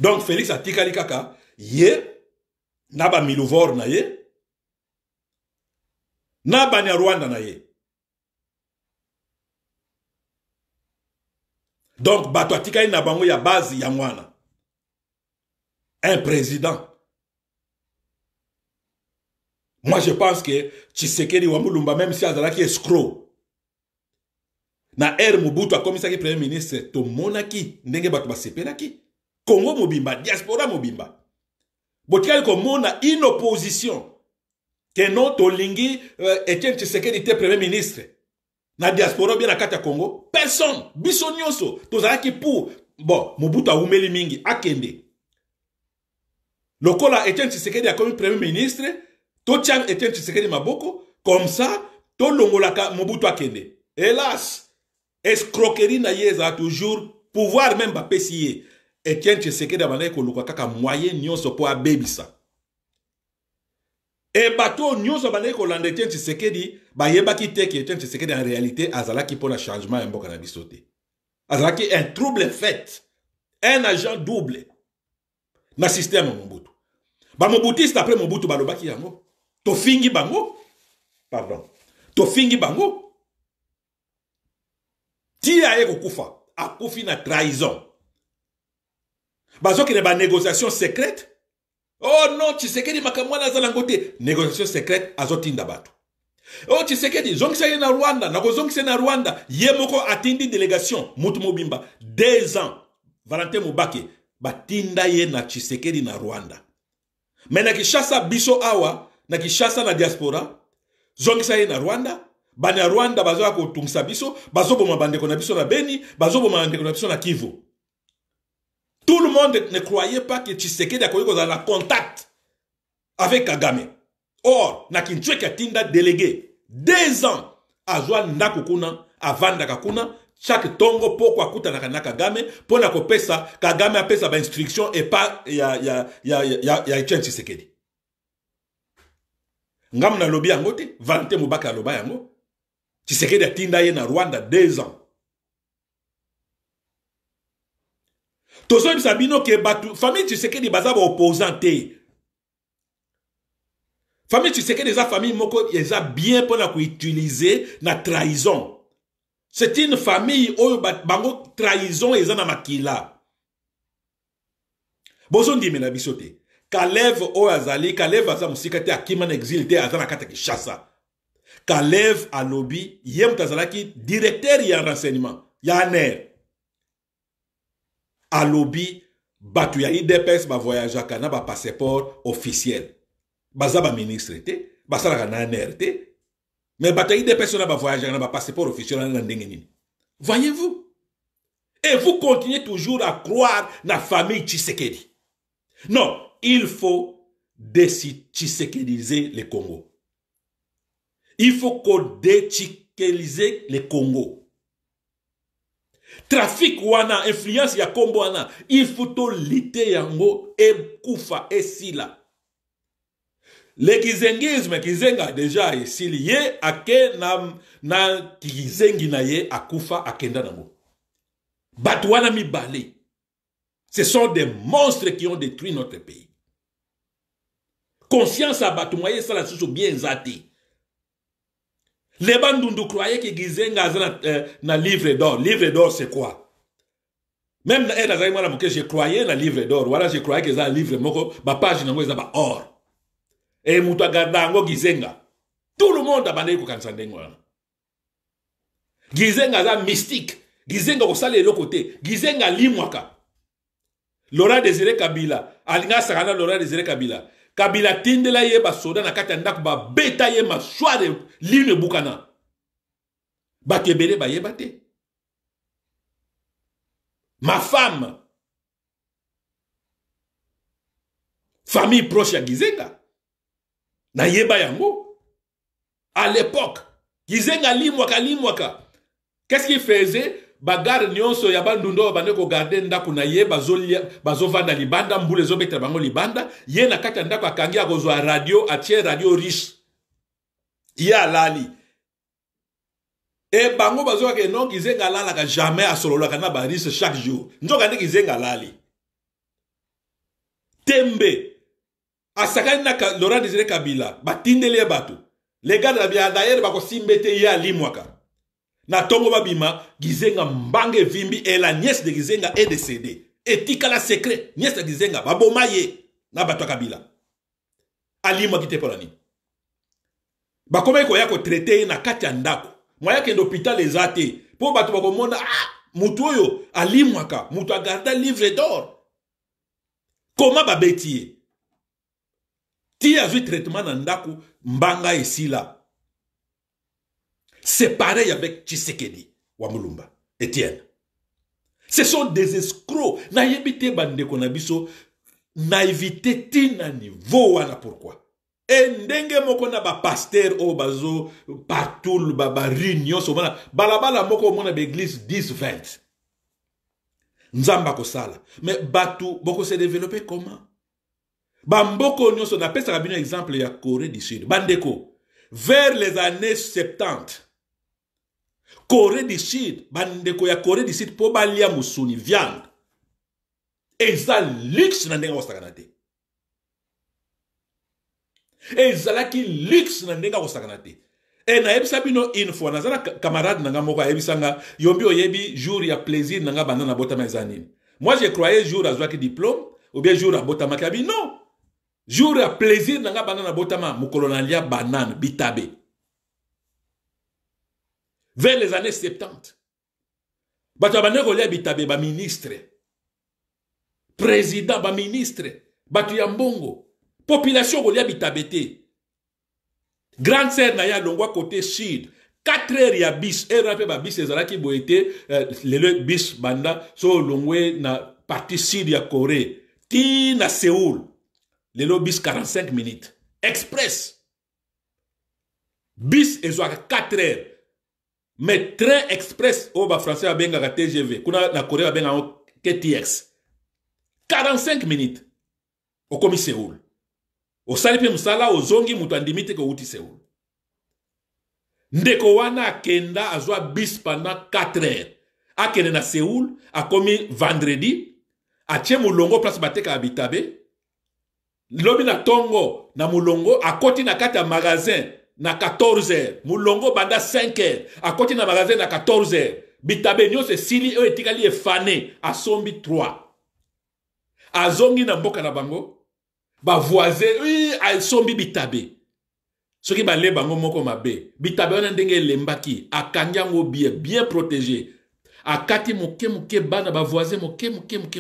donc félix a kaka ye na miluvor na ye n'abanya rwanda na ye donc bato atikali na bango ya base ya wana un président moi je pense que tshisekedi wa mulumba même si azalaki escro na ere mobutu akomisaki premier ministre tomonaki ndenge bato basepelaki congo mobimba diaspora mobimba botikali komona une opposition keno tolingi euh, etienne uh, tshisekedi te premier ministre na diaspora obie na kati ya congo personne biso nyonso tozalaki pour bon mobutu awumeli mingi akende lokola etienne tshisekedi akomi premier ministre totya etienne tshisekedi maboko comme ça tolongolaka mobutu akende hélas escroquerie na ye ezala toujours pouvoir même bapesi ye etienne tshisekedi abandaki koluka kaka moyen nyonso mpo abebisa Et bato nyonso bandeki il etienne a pas te ke etienne tshisekedi en réalité azalaki pour un changement en mboka Azala azalaki un trouble fait un agent double na système ya mon bamobutiste après mobutu balobaki To fingi bango pardon To fingi bango ti aye kufa, akufi na trahison ba négociation secrète oh non tshisekedi makambo wana aza nango te négociation secrète azotinda bato oyo oh, tshisekedi zongisa ye na rwanda nakozongisa ye na rwanda ye moko atindi délégation mutu mobimba deux ans valentin mobake batinda ye na tshisekedi na rwanda me na kinshasa biso awa na kinshasa na diaspora zongisa ye na rwanda bana ya rwanda bazoya kotungisa biso bazoboma bandeko na biso na beni bazoboma bandeko na biso na kivu Tout le monde ne croyait pas que Tshisekedi akoki kozala contact avec Kagame. Or, nakintue katinda délégué deux ans à ndako kuna avant kuna chaque ntongo poko akutanaka na Kagame mpo na ça, Kagame apesa bainstruction epa ya, ya, ya, ya, ya Etienne Tshisekedi. ngambu nalobi yango te valente mobaka aloba yango tshisekedi tinda ye na rwanda deux ans tozoyebisa sabino ke batu famille tu tshisekedi baza baopposant te famille que des famille moko eza bien mpona utiliser la trahison c'est une famille où bango trahison eza na makila bozondimela mena bisote. kalev o azali kalev azam mosika te akima na te azana kata ki chasa. kalev alobi ye moto azalaki directeur ya renseignement ya à lobby batu ya idps va na passeport officiel baza baministre te Mais bah, na des te me bato ya idps wana va na bapasseport officiel na ndenge nini voyez-vous et vous continuez toujours à croire la famille tshisekedi non il faut détshisekediser le congo il faut kodétshikeliser le congo Trafic wana influence ya nkombo wana ifu lité yango ekufa sila le kizengisme kizenga déjà est ye ake na, na kizengi na ye akufa akenda nango bato wana balé ce sont des monstres qui ont détruit notre pays conscience à bato mwaye ça lisusu bien zati. Les bandundu croyaient que Gizenga na, euh, na livre d'or. Livre d'or, c'est quoi? Même na era eh, zaimwana muke, je croyais na livre d'or. Voilà, je croyais que za livre moko, ba page nango eza ba or. Et mutu agarda ango Gizenga. Tout le monde abandonne kokanisa ndenge wana. Gizenga aza mystique. Gizenga kosala eloko te. Gizenga alimwaka. Laurent Désiré Kabila, alinga asakana Laurent Désiré Kabila. kabila Tindela ye basoda na kati ya ndako babeta ye masware lino ebukana bato ebele bayeba te mafame famille proche ya gizenga nayeba yango à l'époque gizenga alimwaka alimwaka qu'est-ce qu'il faisait bagare nyonso ya bandunda oyo bande kogarde ndako na ye bazovanda libanda mbula ezobetela bango libanda ye na kati ya ndako akangi akozwa radio atie radio riche ye alali e bango bazokaka eno kizenga alalaka jamais asololaka na barise chaque jour nzoka nde kizenga alali tembe asakani na laurent desire kabila batindeli ye bato legade na biadaere bakosimbe te ye alimwaka na ntongo babima gizenga mbanga evimbi ela niese de gizenga edcd etikala sekret niese ya gizenga baboma ye na bato ya kabila alimwaki te mpo na nini bakomaki koya kotraite ye na kati ya ndako mwa yakende hôpital eza te mpo bato bakomona ah, motu oyo alimwaka moto agarda livre d'or koma babeti ye ti azwi traitement na ndako mbanga esila C'est pareil avec Tshisekedi, Wamulumba, Etienne. Ce sont des escrocs. Naïvité bandeko nabiso, naïvité tina niveau wana pourquoi. Et ndenge moko na ba pasteur o bazo partout ba ba réunion balabala moko mona église 10 20. Nzamba ko sala. Mais batu boko se développé comment? Bamboko so, na pesa un exemple ya Corée du Sud. Bandeko vers les années 70 corée du sud bandeko ya corée du sud mpo balia mosuni viande eza luxe na ndenge akosakana te ki luxe na ndenge akosakana te e eh, ebisa bino info naza na zana na nanga moko ayebisa nga yombi oyebi jour ya plaisir na nga banda nabotama eza nini moi je croyais jour azwaki diplôme ou bien jour abotamaki abi non jour ya plaisir na nga banda nabotama mokolo nalia banane bitabe vers les années 70. Bato bande kolia ba ministre. Président ba ministre, bato mbongo. Population kolia bitabe Grande sœur na ya longwa côté sud. 4 heures ya bis, heure pe ba bis ki boyete euh, le bis banda so longwe na partie sud ya Corée. Ti na Séoul. Le bis 45 minutes. Express. Bis à 4 heures. mais train express oyo bafrançais babengaka tgv kuna na corée babengaka yango ktx 45 minutes okomi seoul osali mpe mosala ozongi moto andimi te kouti seoul ndeko wana akenda azwa bis pendant 4 heures akende na seoul akomi vendredi atie molongo place batekaka bitabe lobi na ntongo na molongo akoti na kati ya magasin na 14h molongo banda 5h akoti na magasin na 14h bitabe nyonso esili oyo etikali efane asombi 3 azongi na mboka na bango bavoise asombi bitabe soki balie bango moko mabe bitabe wana ndenge elembaki akangi yango bie bien protégé akati moke moke bana bavoise moke moke moke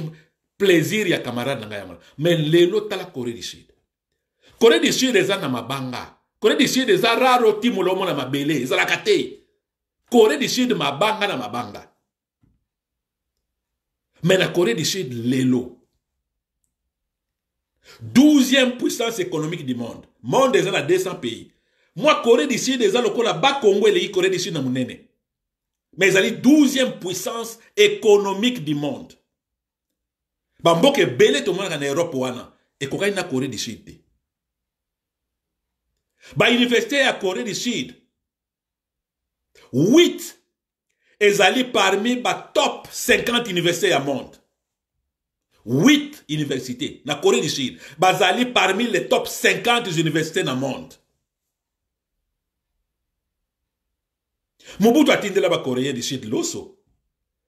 plaisir ya camarade na ngai yango mais lelo tala corée du sud corée du sud eza na mabanga Corée du sud eza rare otimbola omona mabele la te corée du sud ma mabanga na banga. Mais la corée du sud l'élo. douzième puissance économique du monde monde est des 200 pays Moi, corée du sud eza lokola bakongo eleki corée du sud mon na Mais ils la douzième puissance économique du monde bamboka ebele tomonaka na Europe. et Corée na corée du sud universités bah, en corée du sud 8 ezali parmi bah, top 50 universités ya monde 8 universités na corée du sud bazali parmi les top 50 universités na monde mobutu atindela coréen du sud loso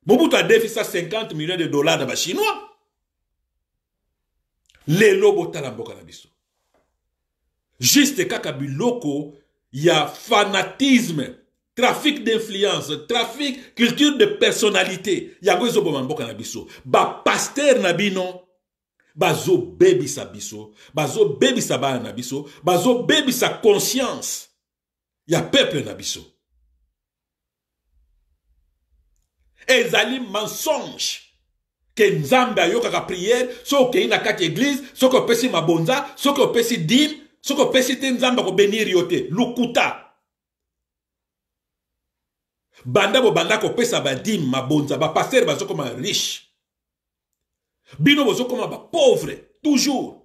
mobutu de 50 millions de dollars na bachinois lelo la mboka na biso juste kaka y ya fanatisme trafic d'influence trafic culture de personnalité yango ezoboma mboka na biso pasteur na bino sa biso bazobebisa bana na biso sa conscience ya peuple na biso ezali mensonge ke nzambe ayokaka priere soki okei na kati eglize soki opesi mabonza soki opesi dime soki opesi te nzambe akobeniri yo te lukuta banda bobanda kopesa badime mabonza bapaster bazokoma riche bino bozokoma bapauvre toujours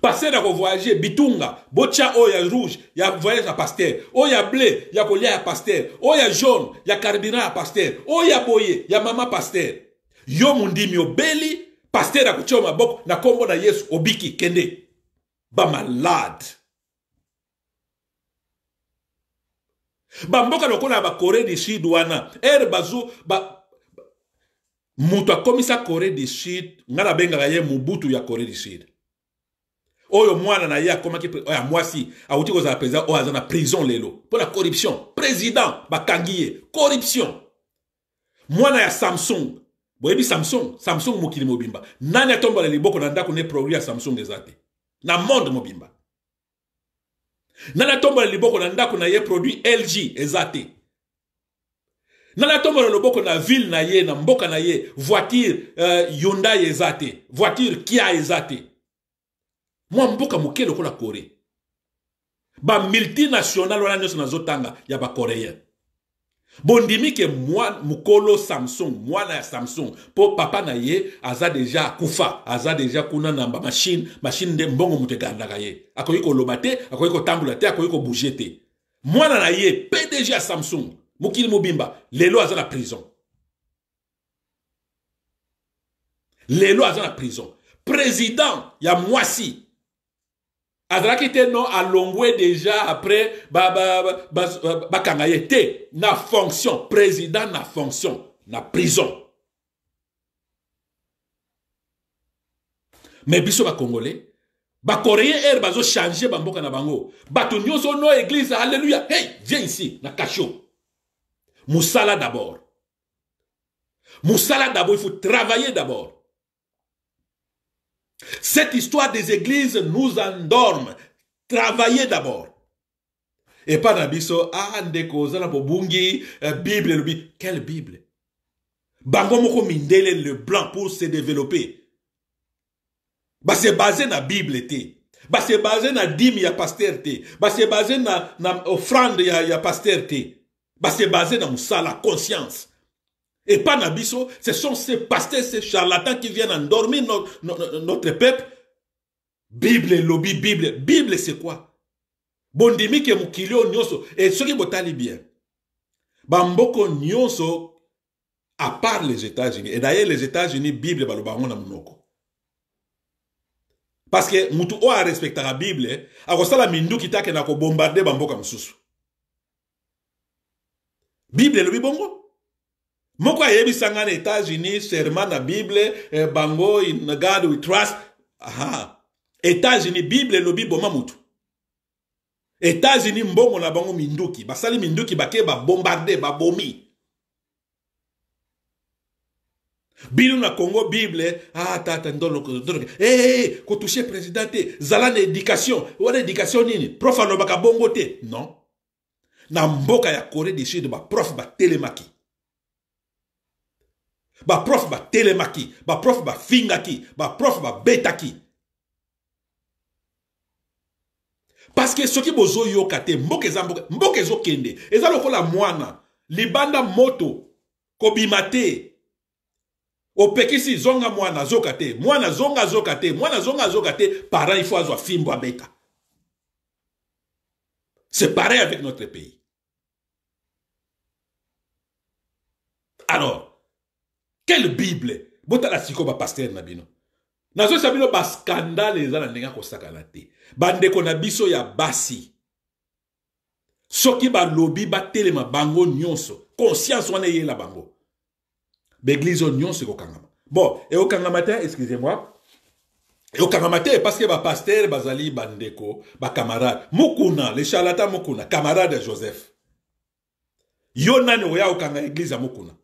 paster akovoyage bitunga botya oyo ya rouge ya voyage ya paster oyo ya ble ya kolia ya paster oyo ya jaune ya carburant ya paster oyo ya boye ya mama paster yo mondimi obeli paster akotya yo maboko na nkombo na yesu obiki kende ba mboka lokola ba kore du sud wana Er bazu ba, moto akomisa corée du sud ngala benga ye mobutu ya corée du sud oyo mwana na ye akomaki ya mwasi awuti kozala président oyo aza prison lelo Pour la corruption président ba kangiye. corruption mwana ya samsung boyebi samsung samsung mokili mobimba nani le liboko na ndako ne progrès ya samsung Ezate. na monde mobimba nala tombola liboko na ndako na ye produit lg eza te nala tombola loboko na ville na ye na mboka na ye voiture uh, yondai eza te voiture kia eza te mwa mboka moke lokola corée bamultinationale wana nyonso nazotanga ya bacoréen bondimi ke moi mukolo samson moi na samson pour papa na ye aza déjà koufa, aza déjà kuna na machine machine nde mbongo moto egandaka ye ako a te ako yiko te akoki Moi na ye pdg à samson moubimba, les lelo aza la prison lelo aza la prison président ya si, azalaki te non longue déjà après bakanga était na fonction président na fonction na prison mais biso er bazo changer ba bamboka na bango tonyo so no église alléluia hey viens ici na cachot musala d'abord musala d'abord il faut travailler d'abord cette histoire des églises nous endorme. Travaillez d'abord. Et pas biso ah, a bobungi euh, bible quelle bible bango moko le blanc pour se développer basé basé na bible bah, C'est basé basé na dîme, ya pasteur te bah, C'est basé na, na offrande ya, ya bah, C'est basé basé dans na conscience et pas Nabiso, ce sont ces pasteurs, ces charlatans qui viennent endormir notre, notre, peuple. Bible, lobby, Bible. Bible, c'est quoi? Bondimi ke mukilio Et ce qui botali bien. Bamboko Nyoso à part les États-Unis. Et d'ailleurs, les États-Unis, Bible, balobango na Parce que mutu o a la Bible, eh, a kosala qui kitake na ko bombarder bamboka msusu. Bible, lobby bongo. moko ayebisanga na états-unis serment na bible eh, bango in god we trust aha états-unis bible elobi boma motu états-unis mbongo na bango minduki basali minduki bake babombarde babomi bino na congo bible ah, tata ndolokodoloke eh, hey, eh, hey, kotushe président te zala na éducation wana éducation nini prof alobaka bongo te non na mboka ya corée du sud baprof batelemaki prof, prof, baprof batelemaki prof prof, baprof betaki. Parce que ce te mboka eza mboka mboka ezokende eza lokola mwana libanda moto kobima te opekisi zonga mwana azoka te mwana zonga azoka te mwana zonga azoka te parent ifo azwa fimbo abeta c'est pareil avec notre pays alors quelle bible botala sikoyo bapaster pasteur Nazo sabino bino baskandale eza na ndenge ko kosakana te bandeko na biso ya basi soki ba telema bango nyonso conscience wana e la bango baeglize oyo nyonso ekokangama bon ekokangama te excusez moi parce que ba Pasteur bazali bandeko bacamarade mokuna lesharlatan mokuna camarade de joseph Yonan ouya au kokanga église mokuna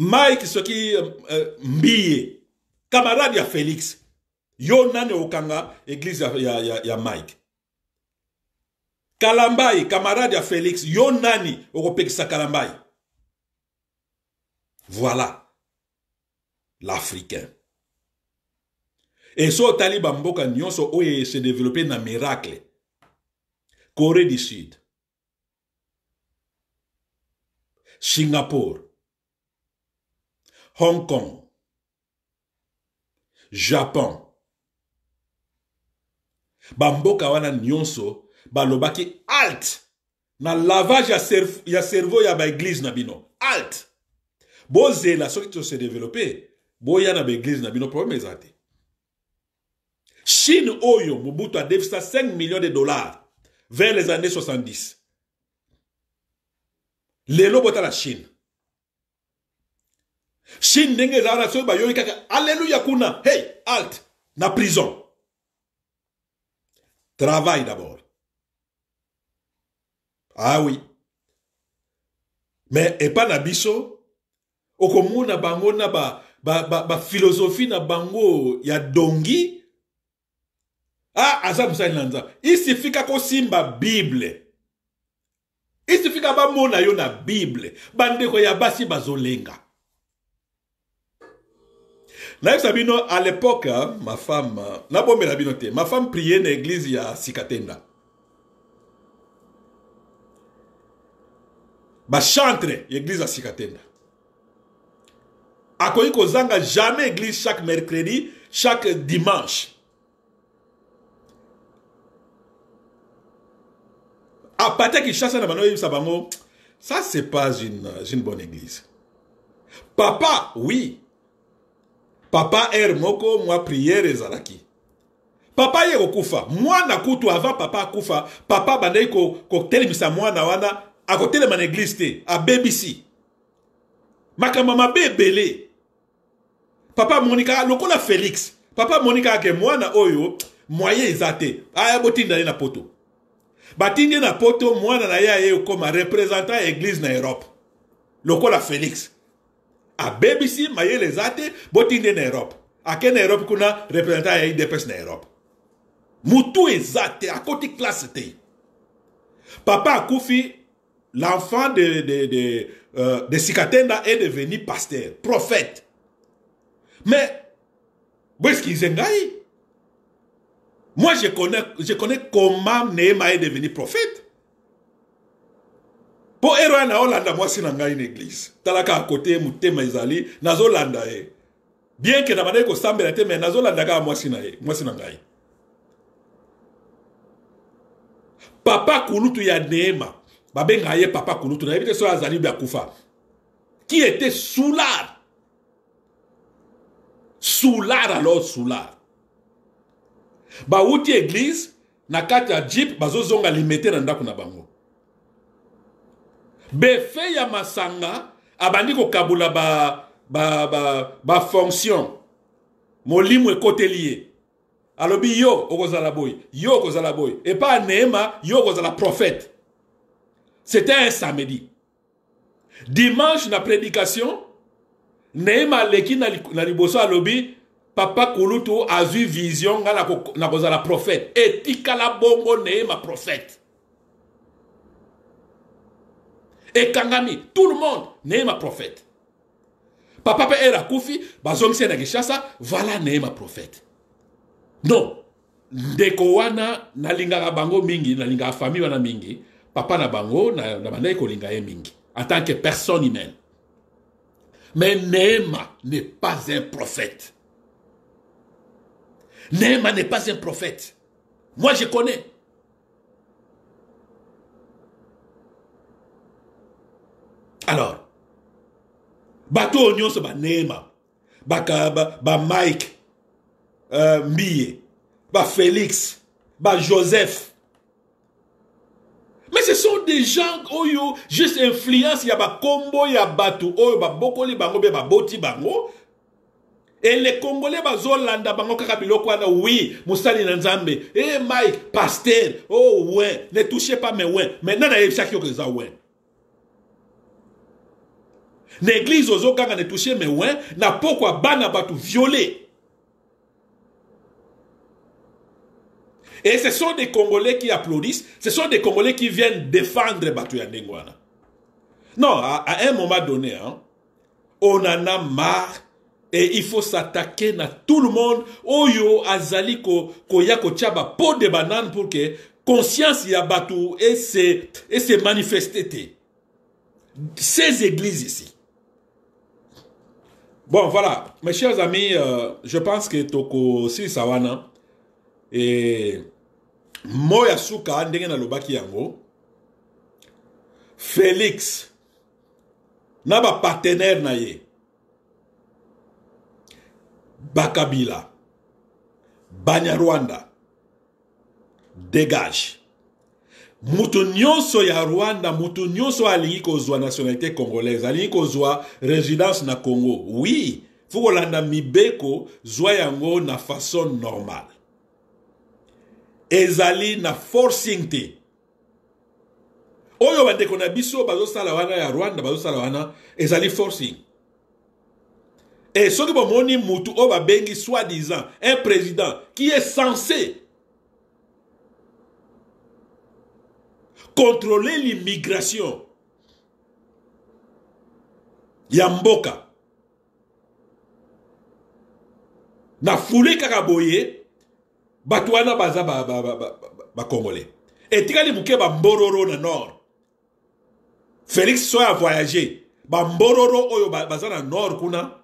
mike ce euh, qui euh, mbiye camarade ya félix yo nani okanga église ya, ya, ya, mike kalambai camarade ya félix yo nani okopekisa kalambai voilà l'africain et so taliban, mboka nyonso se dans na miracle corée du sud singapour Hong Kong, Japon. Bamboka wana nyonso balobaki alt na lavage ya, cerveau ya cerveau ya baeglize na bino alt bozela soki se se boya na yana na bino problème eza chine oyo mobutu adefisa 5 millions de dollars vers les années 70 lelo la chine si ndenge eza wana soki bayoki kaka alleluya kuna hey alt na prison travail d'abord ah oui me epa na biso okomona bango na bafilosofi ba, ba, ba na bango ya dongi ah aza mosali na nzambe isifika kosimba bible isufi bamona yo na bible bandeko ya basi bazolenga à a l'époque hein, euh, ma femme priait dans l'église à Sikatenda. Elle ya sikatenda l'église chantre, l'église à sikatenda akoki Zanga, jamais église chaque mercredi chaque dimanche Elle ki kinshasa na bano oyebisa ça c'est pas une, une bonne église papa oui papa r moko mwa priere ezalaki papa ye kokufa mwana kutu avant papa akufa papa bandeki kotelemisa mwana wana akotelema na eglize te abebisi makambo mabe ebele papa amoni kaka lokola félix papa amoni kaka ke mwana oyo mwaye eza te aya botinda ye na poto batindi ye na poto mwana na ye aye okóma représentant ya eglize na europe lokola félix BBC, si zate botinde na europe A quelle europe kuna representant ya idps na europe mutu côté à akoti classe te papa akufi l'enfant de, de, de, euh, de sikatenda est devenu pasteur prophète mais ont qu'il moi je connais, je connais comment Mayer est devenu prophète mpo ero wana aolanda mwasi na ngai na eglize talaka akote motema ezali nazolanda ye bien ke na bandaki kosambela te me nazolanda kaka mwasi na ye mwasi na ngai papa kulutu ya neema babengaka ye papa kulutu nayebi te soki azali bya kufa qui était soulard soulard alors soulard bawuti eglize na kati ya jip bazozonga limete na ndako na bango befe ya masanga abandi ko ba ba ba ba fonction molimo ekoteli lié. alobi yo okozala boye yo okozala Et pas neema, yo okozala prophète c'était un samedi dimanche na prédication neema leki na liboso alobi papa kulutu vu vision nga na kozala prophète la bongo neema prophète Et Kangami, tout le monde ma prophète. papa mpe koufi, akufi kisha voilà n'est ma prophète. non ndeko wana linga bango mingi linga famille wana mingi papa na bango na, na kolinga ye mingi en tant que personne humaine mais Nema n'est pas un prophète Nema n'est pas un prophète moi je connais Alors, Bato bateau c'est banema Nema ba, Mike, euh, ba Félix, ba Joseph. mais ce sont des gens ont oh juste influence Y ya y ya bato oh Bokoli, il bango ba Boti, bango les congolais Zolanda, bango kaka biloko na oui Moussali na nzambe eh mike pasteur, oh, ouais, ne touchez pas mes ouais. maintenant nayebisaki qui eza ouais. L'église, eglize touché, mais mais ouais, na pas quoi bana bato violé. et ce sont des congolais qui applaudissent ce sont des congolais qui viennent défendre bato Nengwana. non à, un moment donné hein, on en a marre et il faut s'attaquer à tout le monde oyo azali Koyako ko pot de banane pour que conscience ya se manifeste ces églises ici Bon, voilà. Mes chers amis, euh, je pense que Toko si Sawana et Moyasuka Ndengena Lobaki Yango, Félix, Naba partenaire Naye, Bakabila, Banyarwanda, dégage moto nyonso ya rwanda moto nyonso alingi kozwa nationalité congolaise alingi kozwa résidence na congo oui faut kolanda mibeko zwa yango na façon normale ezali na forcing te oyo bandeko na biso bazosala ya rwanda bazosala wana ezali forcing e soki bomoni mutu oyo bengi soi disant un président qui est censé contrôler l'immigration ya mboka na ba kaka boye bato wana baza bakongole mouke ba mbororo na nord félix voyager, ba mbororo oyo baza na nord kuna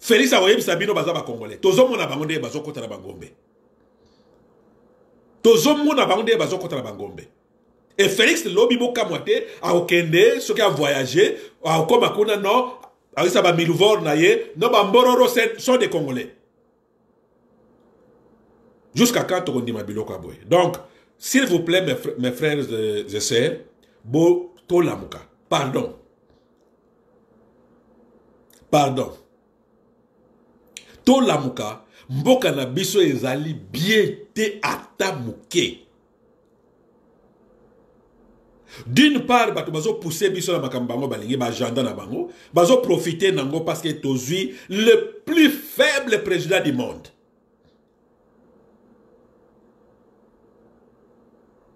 félix voyé bino baza ba bakongole tozomona bango bazo kota na bangombe tozomona bangonde bazo kota na bangombe et Félix e felix lelo mibokamwa te akokende soki avoyage akokóma kuna no à bamilvor na Naye, no bambororo sont des congolais jusqu'à quand dit biloko ya boye donc s'il vous plaît mes, frères mes frères et sœurs tolamuka, pardon pardon tolamuka mboka na biso ezali bien te ata d'une part bato pousser biso na makambo bango balingi bagenda na bango de nango parce que aujourd'hui le plus faible président du monde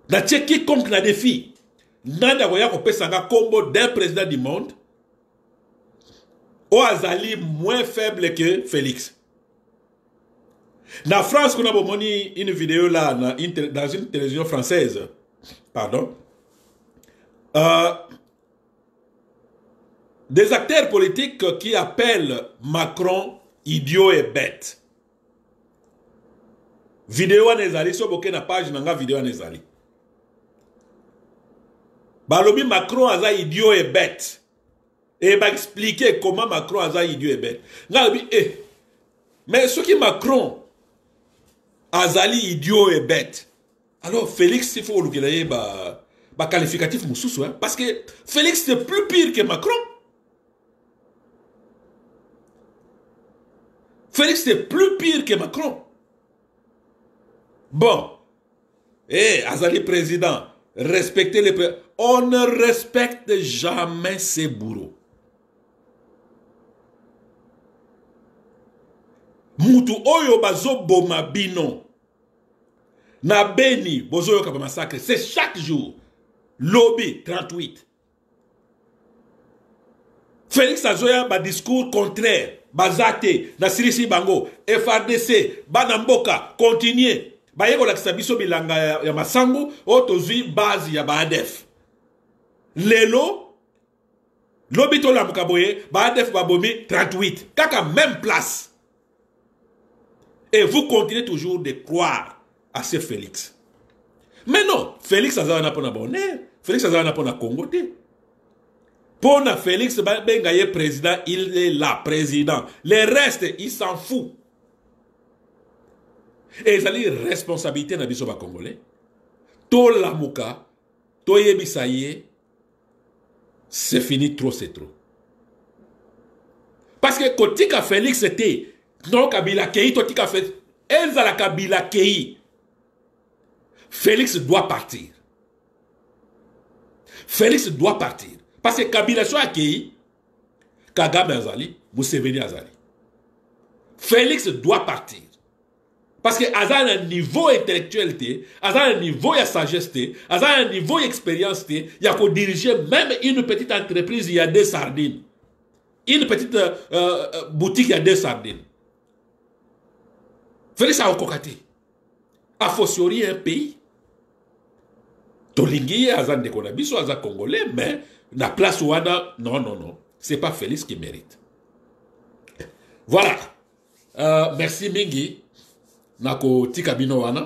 natie contre na défi nani akoya kopesa nga combo d'un président du monde Oazali azali moins faible que félix La france a montré une vidéo là dans une télévision française pardon euh, des acteurs politiques qui appellent Macron idiot et bête. Vidéo à Nezali, sur la page, nanga vidéo à Nezali. Balobi Macron aza idiot et bête. Et va expliquer comment Macron aza idiot et bête. eh, mais ce qui Macron azali idiot et bête. Alors Félix, il faut le eh, bah, bah, qualificatif, moussous, hein. parce que félix c'est plus pire que macron félix c'est plus pire que macron bon Eh, azali président respectez les on ne respecte jamais ces bourreaux Moutou, oyo boma bino na beni massacre. c'est chaque jour Lobby 38. Félix Azoya ba discours contraire. Bazate, Nasirisi Bango, FRDC, Banamboka, continuez. Baye kolakisa biso bilanga ya masangu, oyo base ya baadef lelo lobi la mkaboye, baadef babomi 38 kaka même place et vous continuez toujours de croire à ce félix mais non félix Azoya na pas na bonheur félix azala na mpona congo Pour félix babenga président il est là président le reste il s'en fout Et ezali responsabilité na le monde, tout le monde, c'est fini trop c'est trop parce que kotika félix était, donc kabila kei dit qu'il Kabila kei félix doit partir Félix doit partir. Parce que Kabila soit accueilli, Kagame ben Azali, Mousseveni Azali. Félix doit partir. Parce que Azali a un niveau intellectuel, Azal a un niveau de sagesse, Azal a un niveau d'expérience, il y a qu'on diriger même une petite entreprise, il y a des sardines. Une petite euh, euh, boutique, il y a des sardines. Félix a cocaté. A fortiori un pays tolingi ye aza ndeko na biso aza congolais mais na place wana non non non c'est pas félix qui mérite voilà euh, merci mingi nakotika bino wana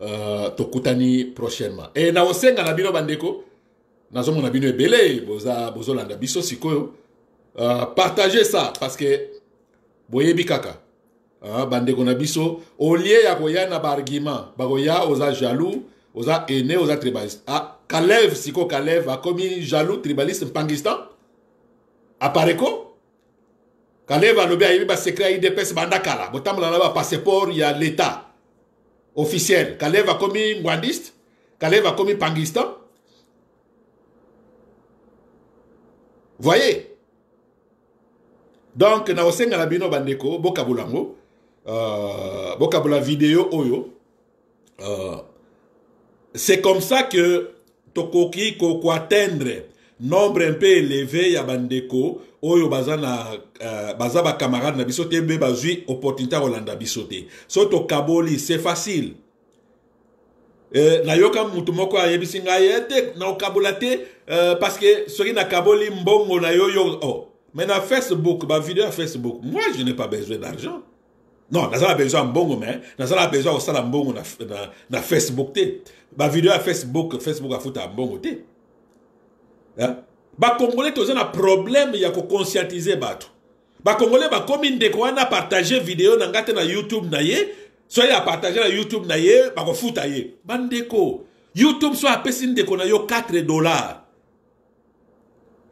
uh, tokutani prochainement e nakosenga na bino bandeko nazomona bino ebele bozolanda biso sikoyo uh, partage ça parce que boyebi kaka uh, bandeko na biso olie ya koya na baargument bakoya oza jaloux oza aîné oza tribaliste ah, kalev siko kalev commis jaloux tribaliste apparaît apareko kalev alobi ayebi secret à idps banda a passeport, y a l'état officiel kalev commis ngwandiste kalev commis pangistan voyez donc na la bino bandeko BOKA yango euh, video oyo euh, c'est comme ça que tokoki ko atteindre nombre un peu élevé ya bandeko oyo bazana na euh, ba camarade na bisote be bazui opportunité kolanda biso te so tokaboli c'est facile euh, yoka mutu moko ayebisi yete eh, ye te euh, parce que soki kaboli mbongo na yo yo oh. mais na facebook ba ya facebook moi je n'ai pas besoin d'argent non nous avons besoin ya mais nous avons besoin de kosala na, na, na facebook Ba vidéo à facebook facebook a afuta hein? ya mbongo te congolais ont un problème il y a ya conscientiser. bato Congolais, bakomi ndeko wana partage video na ngai vidéo na youtube na ye à partager apartage la youtube na ye bakofuta ye bandeko youtube soit apesi ndeko na yo 4 dollars.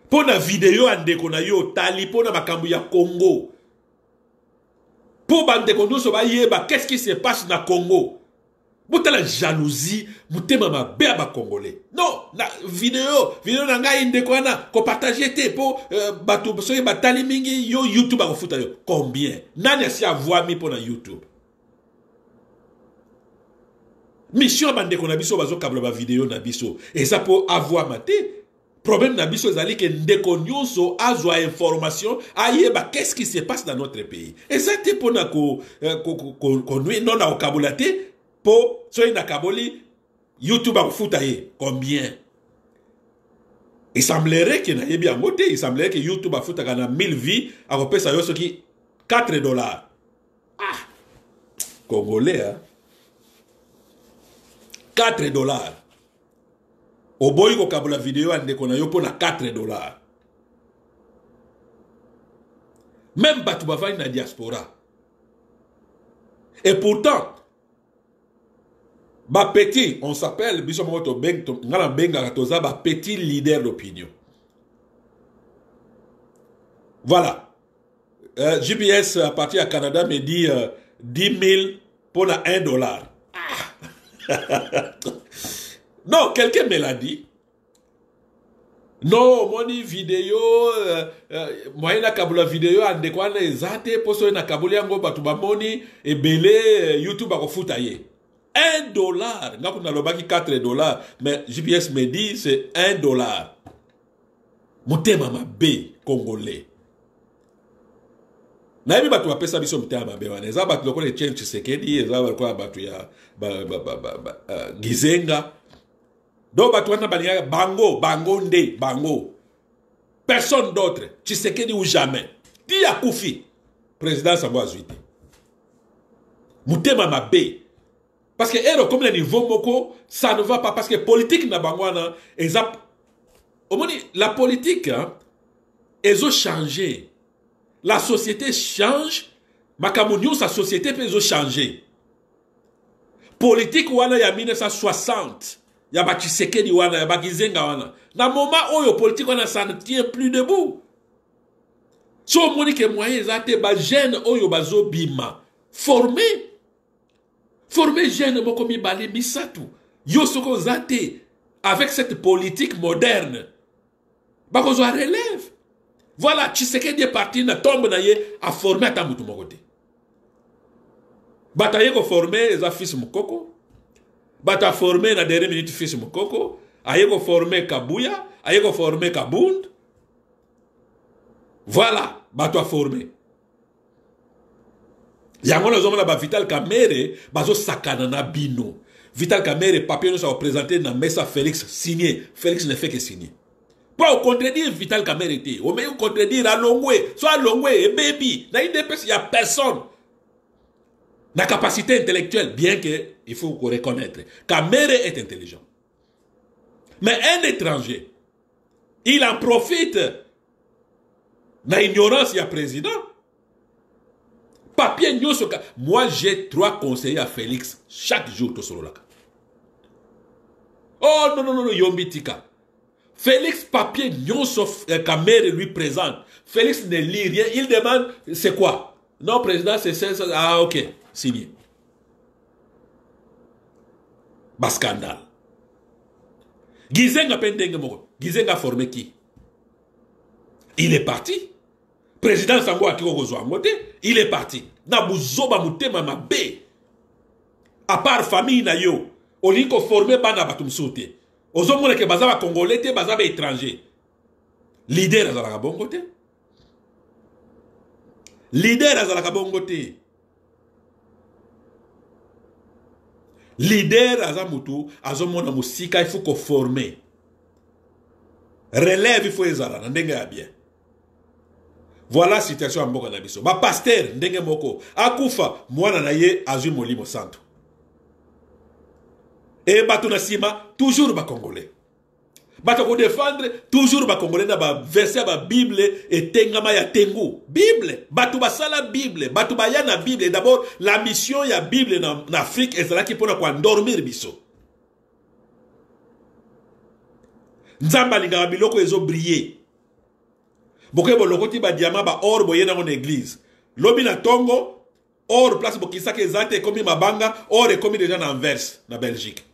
mpo na video ya ndeko na yo otali mpo na makambo ya congo mpo bandeko nyonso yeba, qu'est-ce qui se passe na congo la jalousie mouté mama ya congolais. non la video video n'anga inde ndeko ko pour te po euh, so ba batali mingi yo youtube akofuta yo combien nani asi mi pour na youtube mission ya bandeko na biso ba vidéo na biso eza pour avoir maté? problème na biso ezali ke ndeko nyonso information ayeba qu'est-ce qui se passe dans notre pays eza euh, te mpona nous na kokabola te mpo soki nakaboli youtube a ye combien Il ke nayebi yango te esemblerait ke youtube afutaka na 1000 vie akopesa yo soki 4 dollars ah congolais 4 hein? dollars boy boy, video ya ndeko na yo na 4 dollars. Même bato bavandi na diaspora et pourtant petit, on s'appelle biso na leader d'opinion voilà euh, GPS a parti à Canada me dit 10 euh, 000 pour 1 dollar. Ah. Non, quelqu'un me l'a dit. non omoni video uh, uh, mwai nakabula video andeko wana eza te mposo oyo nakabuli yango bato bamoni ebele uh, youtube akofuta ye 1 dollar nga kuna nalobaki 4 dollar mais gps me dit c'est 1 dollar motema mabe congolais nayebi bato bapesa biso mitema mabe wana eza bato lokola etienne tshisekedi eza lokola bato ya ba, ba, ba, ba, ba, uh, gizenga donc tu wana balingaka bango bango nde bango personne d'autre Tu sais dit ou jamais ti koufi. présidence yango azwi te ma mabe parce que ero comme niveau moko ça ne va pas parce que politique na bango wana Au la politique hein, changé. la société change Ma sa société, société mpe changer. Politique wana ya 1960 ya bachisekedi wana ya kizenga wana na moma oyo politique wana ça ne tient plus debout so omoni ke moyen eza te bagene oyo bazobima forme forme gene moko mibale misato yo soko oza te avec cette politique moderne bakozwa relève voilà tshisekedi eparti na tombe na ye aforme ata mutu moko te bato aye koforme eza fils mokoko bato formé na dernière minute fils Mukoko. aye formé kabuya aye formé kabund voilà bato aforme yango nazomona vital kamere sakana na bino vital kamere papier nyonso akopresente na mesa félix signé félix ne fait que pas au contredire vital kamere te longue longwe alongwe so alongwe baby, na n'y ya personne la capacité intellectuelle, bien qu'il faut reconnaître, Kamere est intelligent. Mais un étranger, il en profite de ignorance a président. Papier nyosoka. Moi, j'ai trois conseillers à Félix chaque jour Oh non, non, non, non, yombitika. Félix Papier Nyonso Kamere euh, lui présente. Félix ne lit rien. Il demande, c'est quoi Non, président, c'est ça. Ah, ok signé bas scandale gizenga mpe moko gizenga formé qui il est parti président Sangwa a kozwa il est parti na mouté mama b à part famille na yo Oliko forme bana batoum soute. Ozo mouné ke bazaba bacongolais te étranger. baétranger leader zalakabongote. bongo te zalakabongote. leader azamutu mutu azomona mosika ifaut forme. relève il ezala na ndenge ya bien voilà situation ya mboka na biso pasteur, ndenge moko akufa mwana na ye azwi molimo Et e bato na nsima toujours bato défendre toujours congolais na baverse ya babible etengama ya tengu bible bato basala bible bato baya bible d'abord la mission ya bible na, na afrique ezalaki mpona dormir biso nzambe alingaka biloko Lokoti bokoki bolokoti badiama or boye nango na église lobi na tongo or place bokisaki eza te ekomi mabanga or ekomi deja na anverse na belgique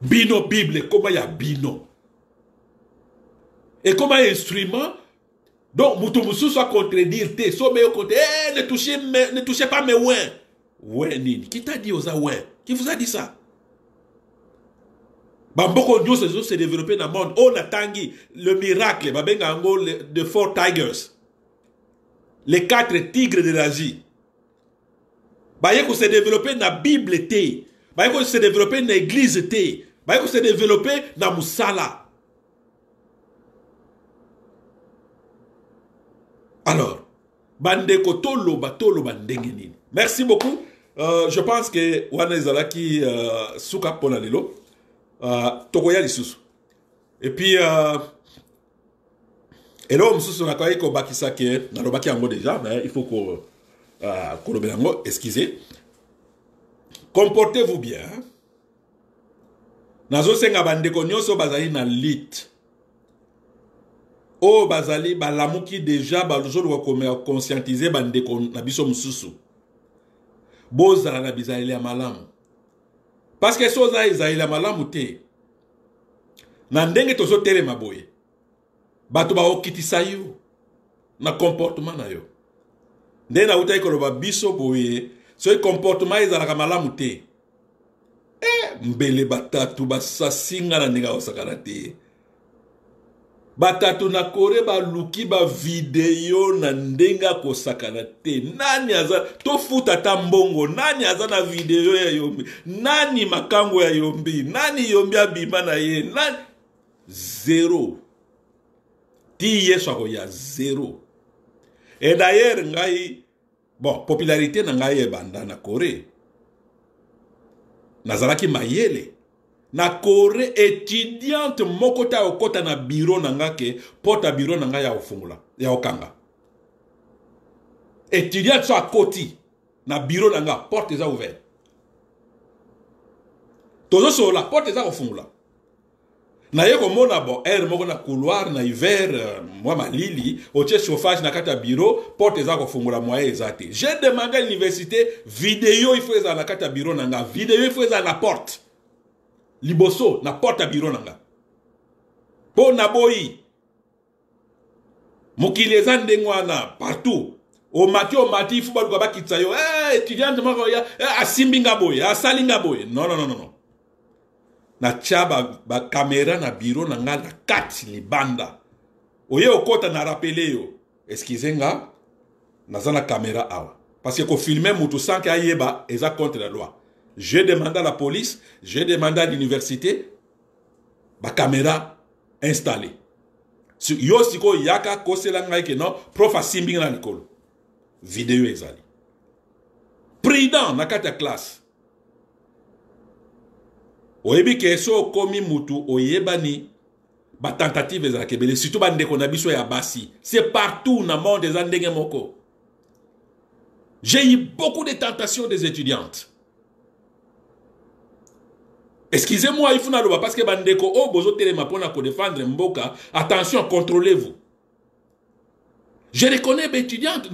Bino Bible, comment il y a Bino Et comment instrument Donc, Moutoumoussou soit contredire, t so meilleur côté, eh, ne touchez, ne touchez pas mes ouins. Ouin, nini. Qui t'a dit aux ouins Qui vous a dit ça Bamboko News se développé dans le monde. On oh, attend le miracle, de Four Tigers. Les quatre tigres de l'Asie. Bayeko se développé dans la Bible, te. Bayeko se développé dans l'église, T se développer dans mosala alors bandeko toloba toloba ndenge nini merci beaucoup euh, je pense que wana qui euh, suka mpona lelo euh, tokoya lisusu et puis euh, eloko mosusu nakoki kobakisa ke nalobaki yango déjà mais il faut ko, euh, kolobela yango excusez. comportez vous bien hein? nazosenga bandeko nyonso bazali na lite oyo bazali balamuki deja bazoluka komeka konscientize bandeko na biso mosusu bozala na bizaleli ya malamu parceke so oza ezaleli ya malamu te na ndenge tozotelema boye bato bakokitisa yo na comportement na yo nde nawutaki koloba biso boye soki comportement ezalaka malamu te e mbele batatu basasi nga na ndenge akosakana te batatu na kore baluki bavideo na ndenge akosakana te nani aza tofuta ata mbongo nani aza na video ya yombi nani makango ya yombi nani yombi abima na ye nani zero ti yesu akoya zero e dayere ngai bon popularité na ngai ebanda na corée nazalaki mayele na kore étudiante moko ta okɔta na biro na nga ke pota biro na nga ya kofungola ya kokanga étudiante so akɔti na biro na nga porte eza ouvert tozosolola porte eza kofungola naye komona bon aire moko na couloir na hiver euh, mwa malili otie chauffage na kati ya bureau porte eza kofungola moye eza te je demande l'université video ifo ezala na kati ya bureau na nga video ifo ezala na porte liboso na porte ya bureau na nga mpo naboyi mokili eza ndenge wana partout omati omati ifo baluka bakitisa yo hey, eh, étudiante moko ya hey, eh, asimbi nga boye asali nga boye non, non, non, non. natya bakamera ba na biro na nga na kati libanda oye okɔta na rappeler yo eskize nga naza na kamera awa parce que filmer, contre la loi Je demandé à la police j'ai demandé à l'université bakamera vous yo siko yaka kosela ngai ke non prof asimbi na video ezali prudent na kati classe oyebi ke so okomi mutu oyebani tentative ezalaka kebele surtout bandeko na biso ya basi c'est partout na monde eza ndenge moko j'ai eu beaucoup de tentations des étudiantes excusez-moi il faut loba parce que bandeko oyo oh, bozotelema mpona kodefendre mboka attention contrôlez-vous je reconnais baétudiante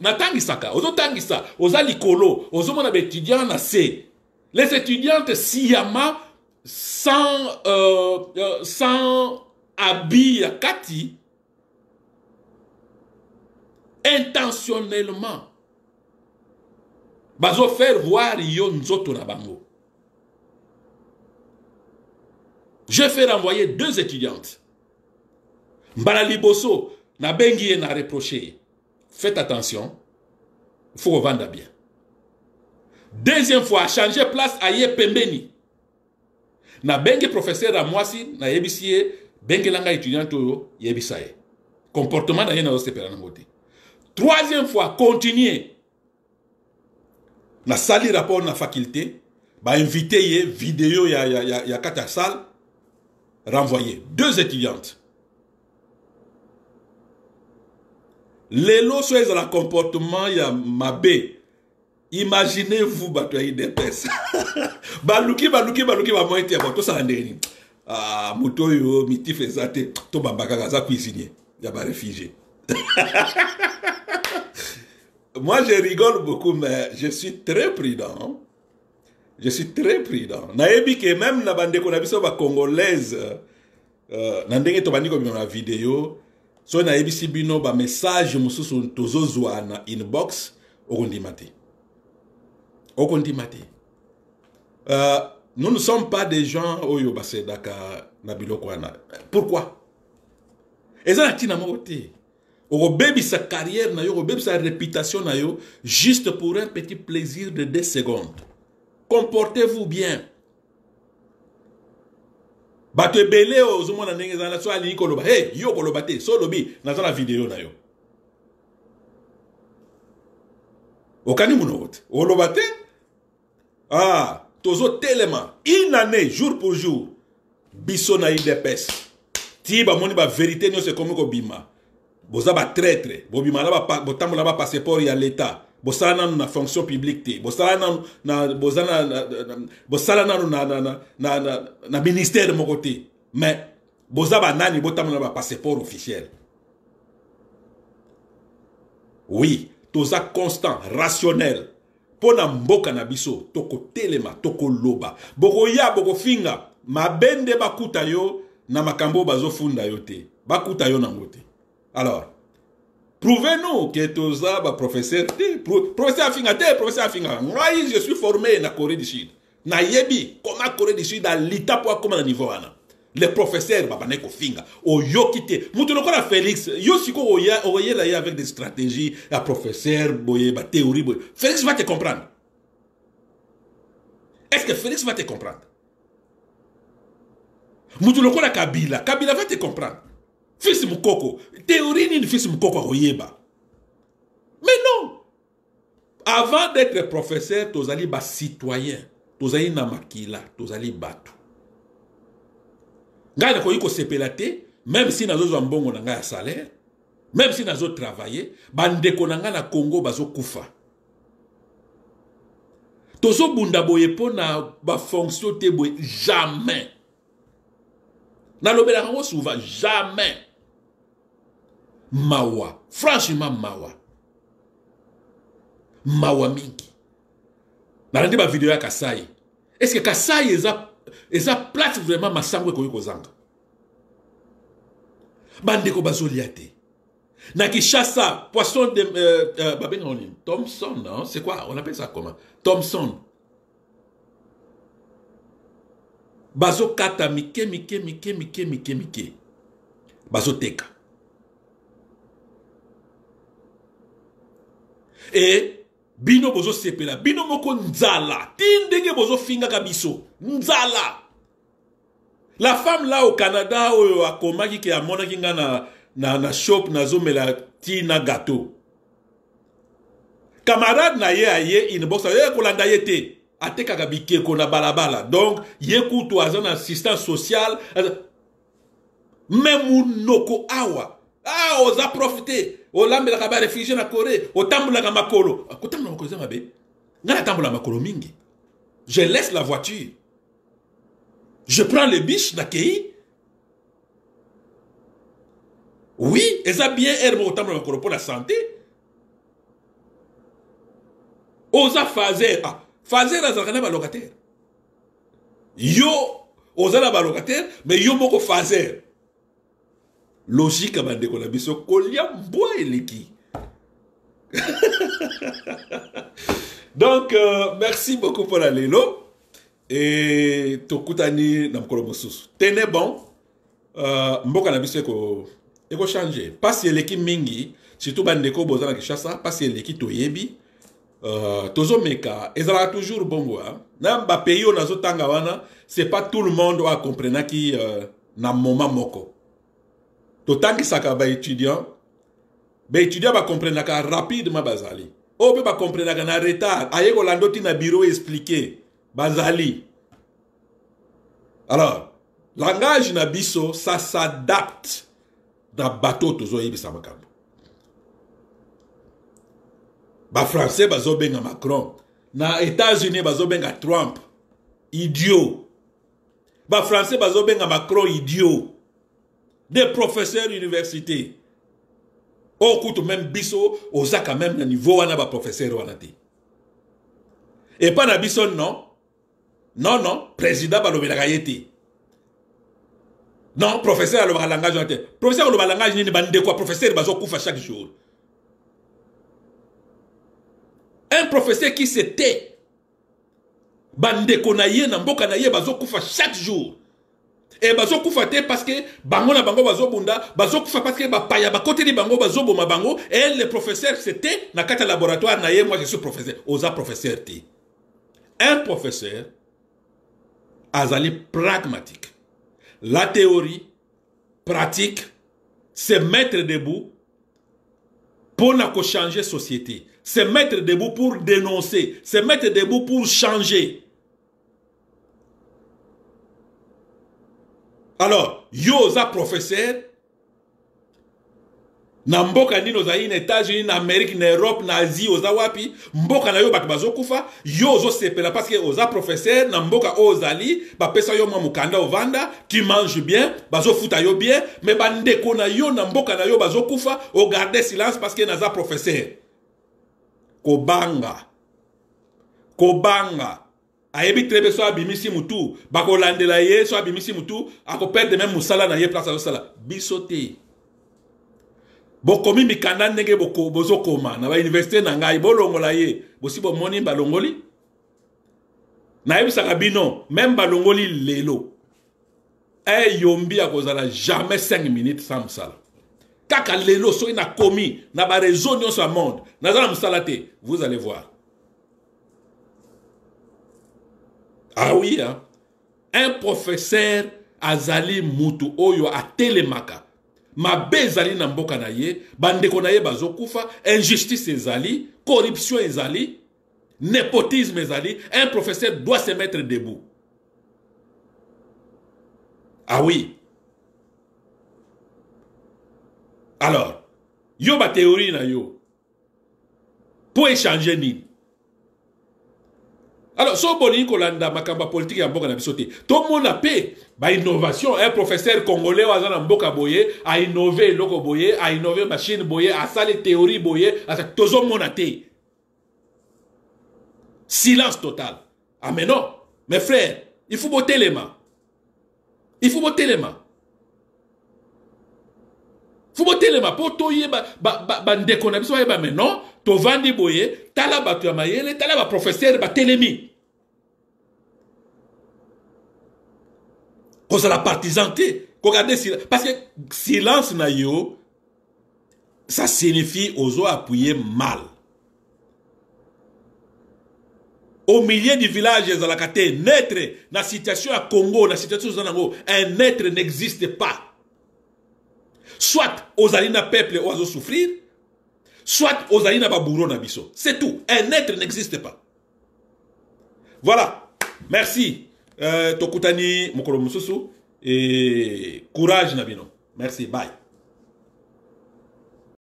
natangisaka ozotangisa oza likolo ozomona baétudiant na se les étudiantes siyama sans, euh, sans euh, Kati, intentionnellement, bazo faire voir yonzo Zoto je bango. J'ai renvoyer deux étudiantes. Mbala Liboso, na bengi na reproché. Faites attention, faut vendre bien. Deuxième fois, changer place à Yepembeni suis professeur ya mwasi je ye langa étudiante oyo yebisa comportement na ye nazosepela nango te troisième fois continue le rapport na faculté bainvite ye video ya, ya, ya, ya kati ya salle renvoyé deux étudiantes lelo so ezala comportement ya mabe Imaginez-vous, bato ya IDPS. baluki baluki baluki ba moyete ya bato sa ndeni. Ah, moto yo mitif ezate to babaka kaza cuisiner, ya ba réfugié. Moi je rigole beaucoup mais je suis très prudent. Je suis très prudent. Nayebi que même na bande ko na biso ba congolaise euh, na ndenge to bandiko la vidéo so nayebi si bino ba message mosusu tozozwa na inbox rendez te. Au te euh, nous ne sommes pas des gens oyo basendaka na biloko wana pourquoi eza na ntina Au te sa carrière na yo sa réputation na juste pour un petit plaisir de deux secondes comportez-vous bien Bate ebele oyo ozomona ndenge ezala so alingi koloba hey, yo koloba te solo bi, la video na yo okani monoko au ah, tozo telema. Une année, jour pour jour. Biso na idepes. Ti ba moni ba vérité nyo se komi ko bima. Boza ba traître. Bo bima la ba, bo tambo la ba passeport ya l'état. bosala nanu na fonction publique te bosala nanu na bozala na bosala na na na na na ministère moko te mais boza banani botambola ba passeport officiel oui toza constant rationnel mpo na mboka na biso tokotelema tokoloba bokoya bokofinga mabe nde bakuta yo na makambo oyo bazofunda yo te bakuta yo nango te alors prouve nous ke toza baprofesseur te professeur afinga te professeur afinga ngai je suis formé na corée du sud nayebi koma corée du sud alita mpo akóma na niveau wana le professeur Ou kofinga oyoki mutu lokola félix yo sikoyo oyela avec des stratégies La professeur boye théorie. boye félix va te comprendre est ce que félix va te comprendre moto la kabila kabila va te comprendre fils mukoko, théorie ni fils mukoko Oyeba. mais non avant d'être professeur tozali citoyen tozali na makila tozali bato ngai ko kosepela pelate, même si nous avons na ya salaire même si nazotravaille bandeko na ngai na congo bazokufa Tozo bunda boyepo na ba te boye jamais la kango souvent jamais mawa franchement mawa mawa mingi ba video ya kasai ce que kasai a et ça place vraiment ma masango ekoki zang. bandeko ko basoliate. na kishasa poisson de euh, euh thompson non c'est quoi on appelle ça comment thompson bazokata mike mike mike mike mike mike teka Et... bino bozosepela bino moko nzala ti ndenge bozofingaka biso nzala la femme la au canada oyo akomaki ke amonaki nga na, na, na shop nazomela ti na gato camarade na ye aye inbox aye kolanda ye te atekaka bikeko na balabala donc ye kutu aza na assistance sociale aza... me munoko awa ah profiter. oza l'a olambelaka réfugié na corée o makolo kotambola makolo eza mabe ngana tambula makolo mingi je laisse la voiture je prends le biche kei oui a bien ere tambula otambola makolo pour la santé Osa fazer ah, fazer azalaka na locataire. yo oza na locataire, mais yo moko fazer logique ya bandeko na biso kolia mbwa eleki donc euh, merci beaucoup mpona lelo e tokutani na mokolo mosusu tene bon uh, mboka na biso ekochange eko mpasi eleki mingi surtout bandeko boza na kinshasa mpasi eleki toyebi Uh, tozomeka ezalaka toujours bongo hein? na bapays oyo nazotanga wana c'est pas tout le monde oyo akomprenaki uh, na moma moko ça ba étudiant ba étudiant bakomprenaka rapidement bazali va comprendre bakomprenaka na retard aye kolanda na bureau expliqué bazali alors langage na biso ça s'adapte dans na bato Ba makambo français bazobenga macron na états-unis bazobenga trump idiot français bazobenga macron idiot des professeurs d'université okutu même biso oza quand même na niveau wana professeur wana te pas na biso non non non président balobelaka ye te non professeur alobaka langage wana te professeur aloba langage ni ba ya professeur kufa chaque jour un professeur qui se tait bandeko na ye na mboka na ye bazokufa chaque jour et eh, kufa te parce que bango na bango bazobunda bazokufa parce que bapaya bakoteli bango boma bango Et eh, le professeur c'était na kata laboratoire na ye moi je suis professeur oza professeur te un professeur azali pragmatique la théorie pratique se mettre debout pour na changer société se mettre debout pour dénoncer se mettre debout pour changer Alors, yo za professeur Namboka mboka za in na états-unis na amérique na europe na asie oza wapi mboka na yo bat bazokufa yo sepela. parce que oza professeur namboka mboka z'ali, ozali pesa yo mwa mukanda vanda qui mange bien futa yo bien me bande na yo na mboka na yo bazokufa garde silence parce que za professeur kobanga kobanga ayebi be so abimisi mutu bakolandela ye so abimisi mutu akoperde même mosala na ye place azosala biso te bokomi mikanda ndenge bozokoma na bauniversité na ngai bolongola ye bosi bomoni balongoli nayebisaka bino même balongoli lelo eyombi eh, yombi kozala jamais 5 minutes sans mosala kaka lelo soki nakomi na bareseau nyonso sa monde na mosala te vous allez voir Ah oui, hein. un professeur azali mutu oyo a telemaka. ma bezali mboka na ye bandeko na ye bazokufa injustice ezali corruption ezali népotisme ezali un professeur doit se mettre debout ah oui alors yo théorie na yo pour échanger ni alors so bolingi kolanda makambo politique, politike ya tout na monde monde a fait innovation. un professeur congolais wazana a innové mboka boye innové a innové ainove machine boye tout théorie monde mona te silence total ah mais non mes frères il faut les mains. il faut les mains fubotelema mpo toyeba bandeko na biso bayeba maintenant tovandi boye tala ba ya mayele tala baprofesere batelemi kozala partisante, te kogarde silence parce que silence na yo ça signifie ozo appuyer mal au milieu du village la te naître na situation à congo na situation oza nango un naître n'existe pas soit Osalina Pepe peuple oiseaux souffrir, soit aux alina baburo nabiso. c'est tout un être n'existe pas voilà merci euh, tokutani mokolo Mususu et courage Nabino. merci bye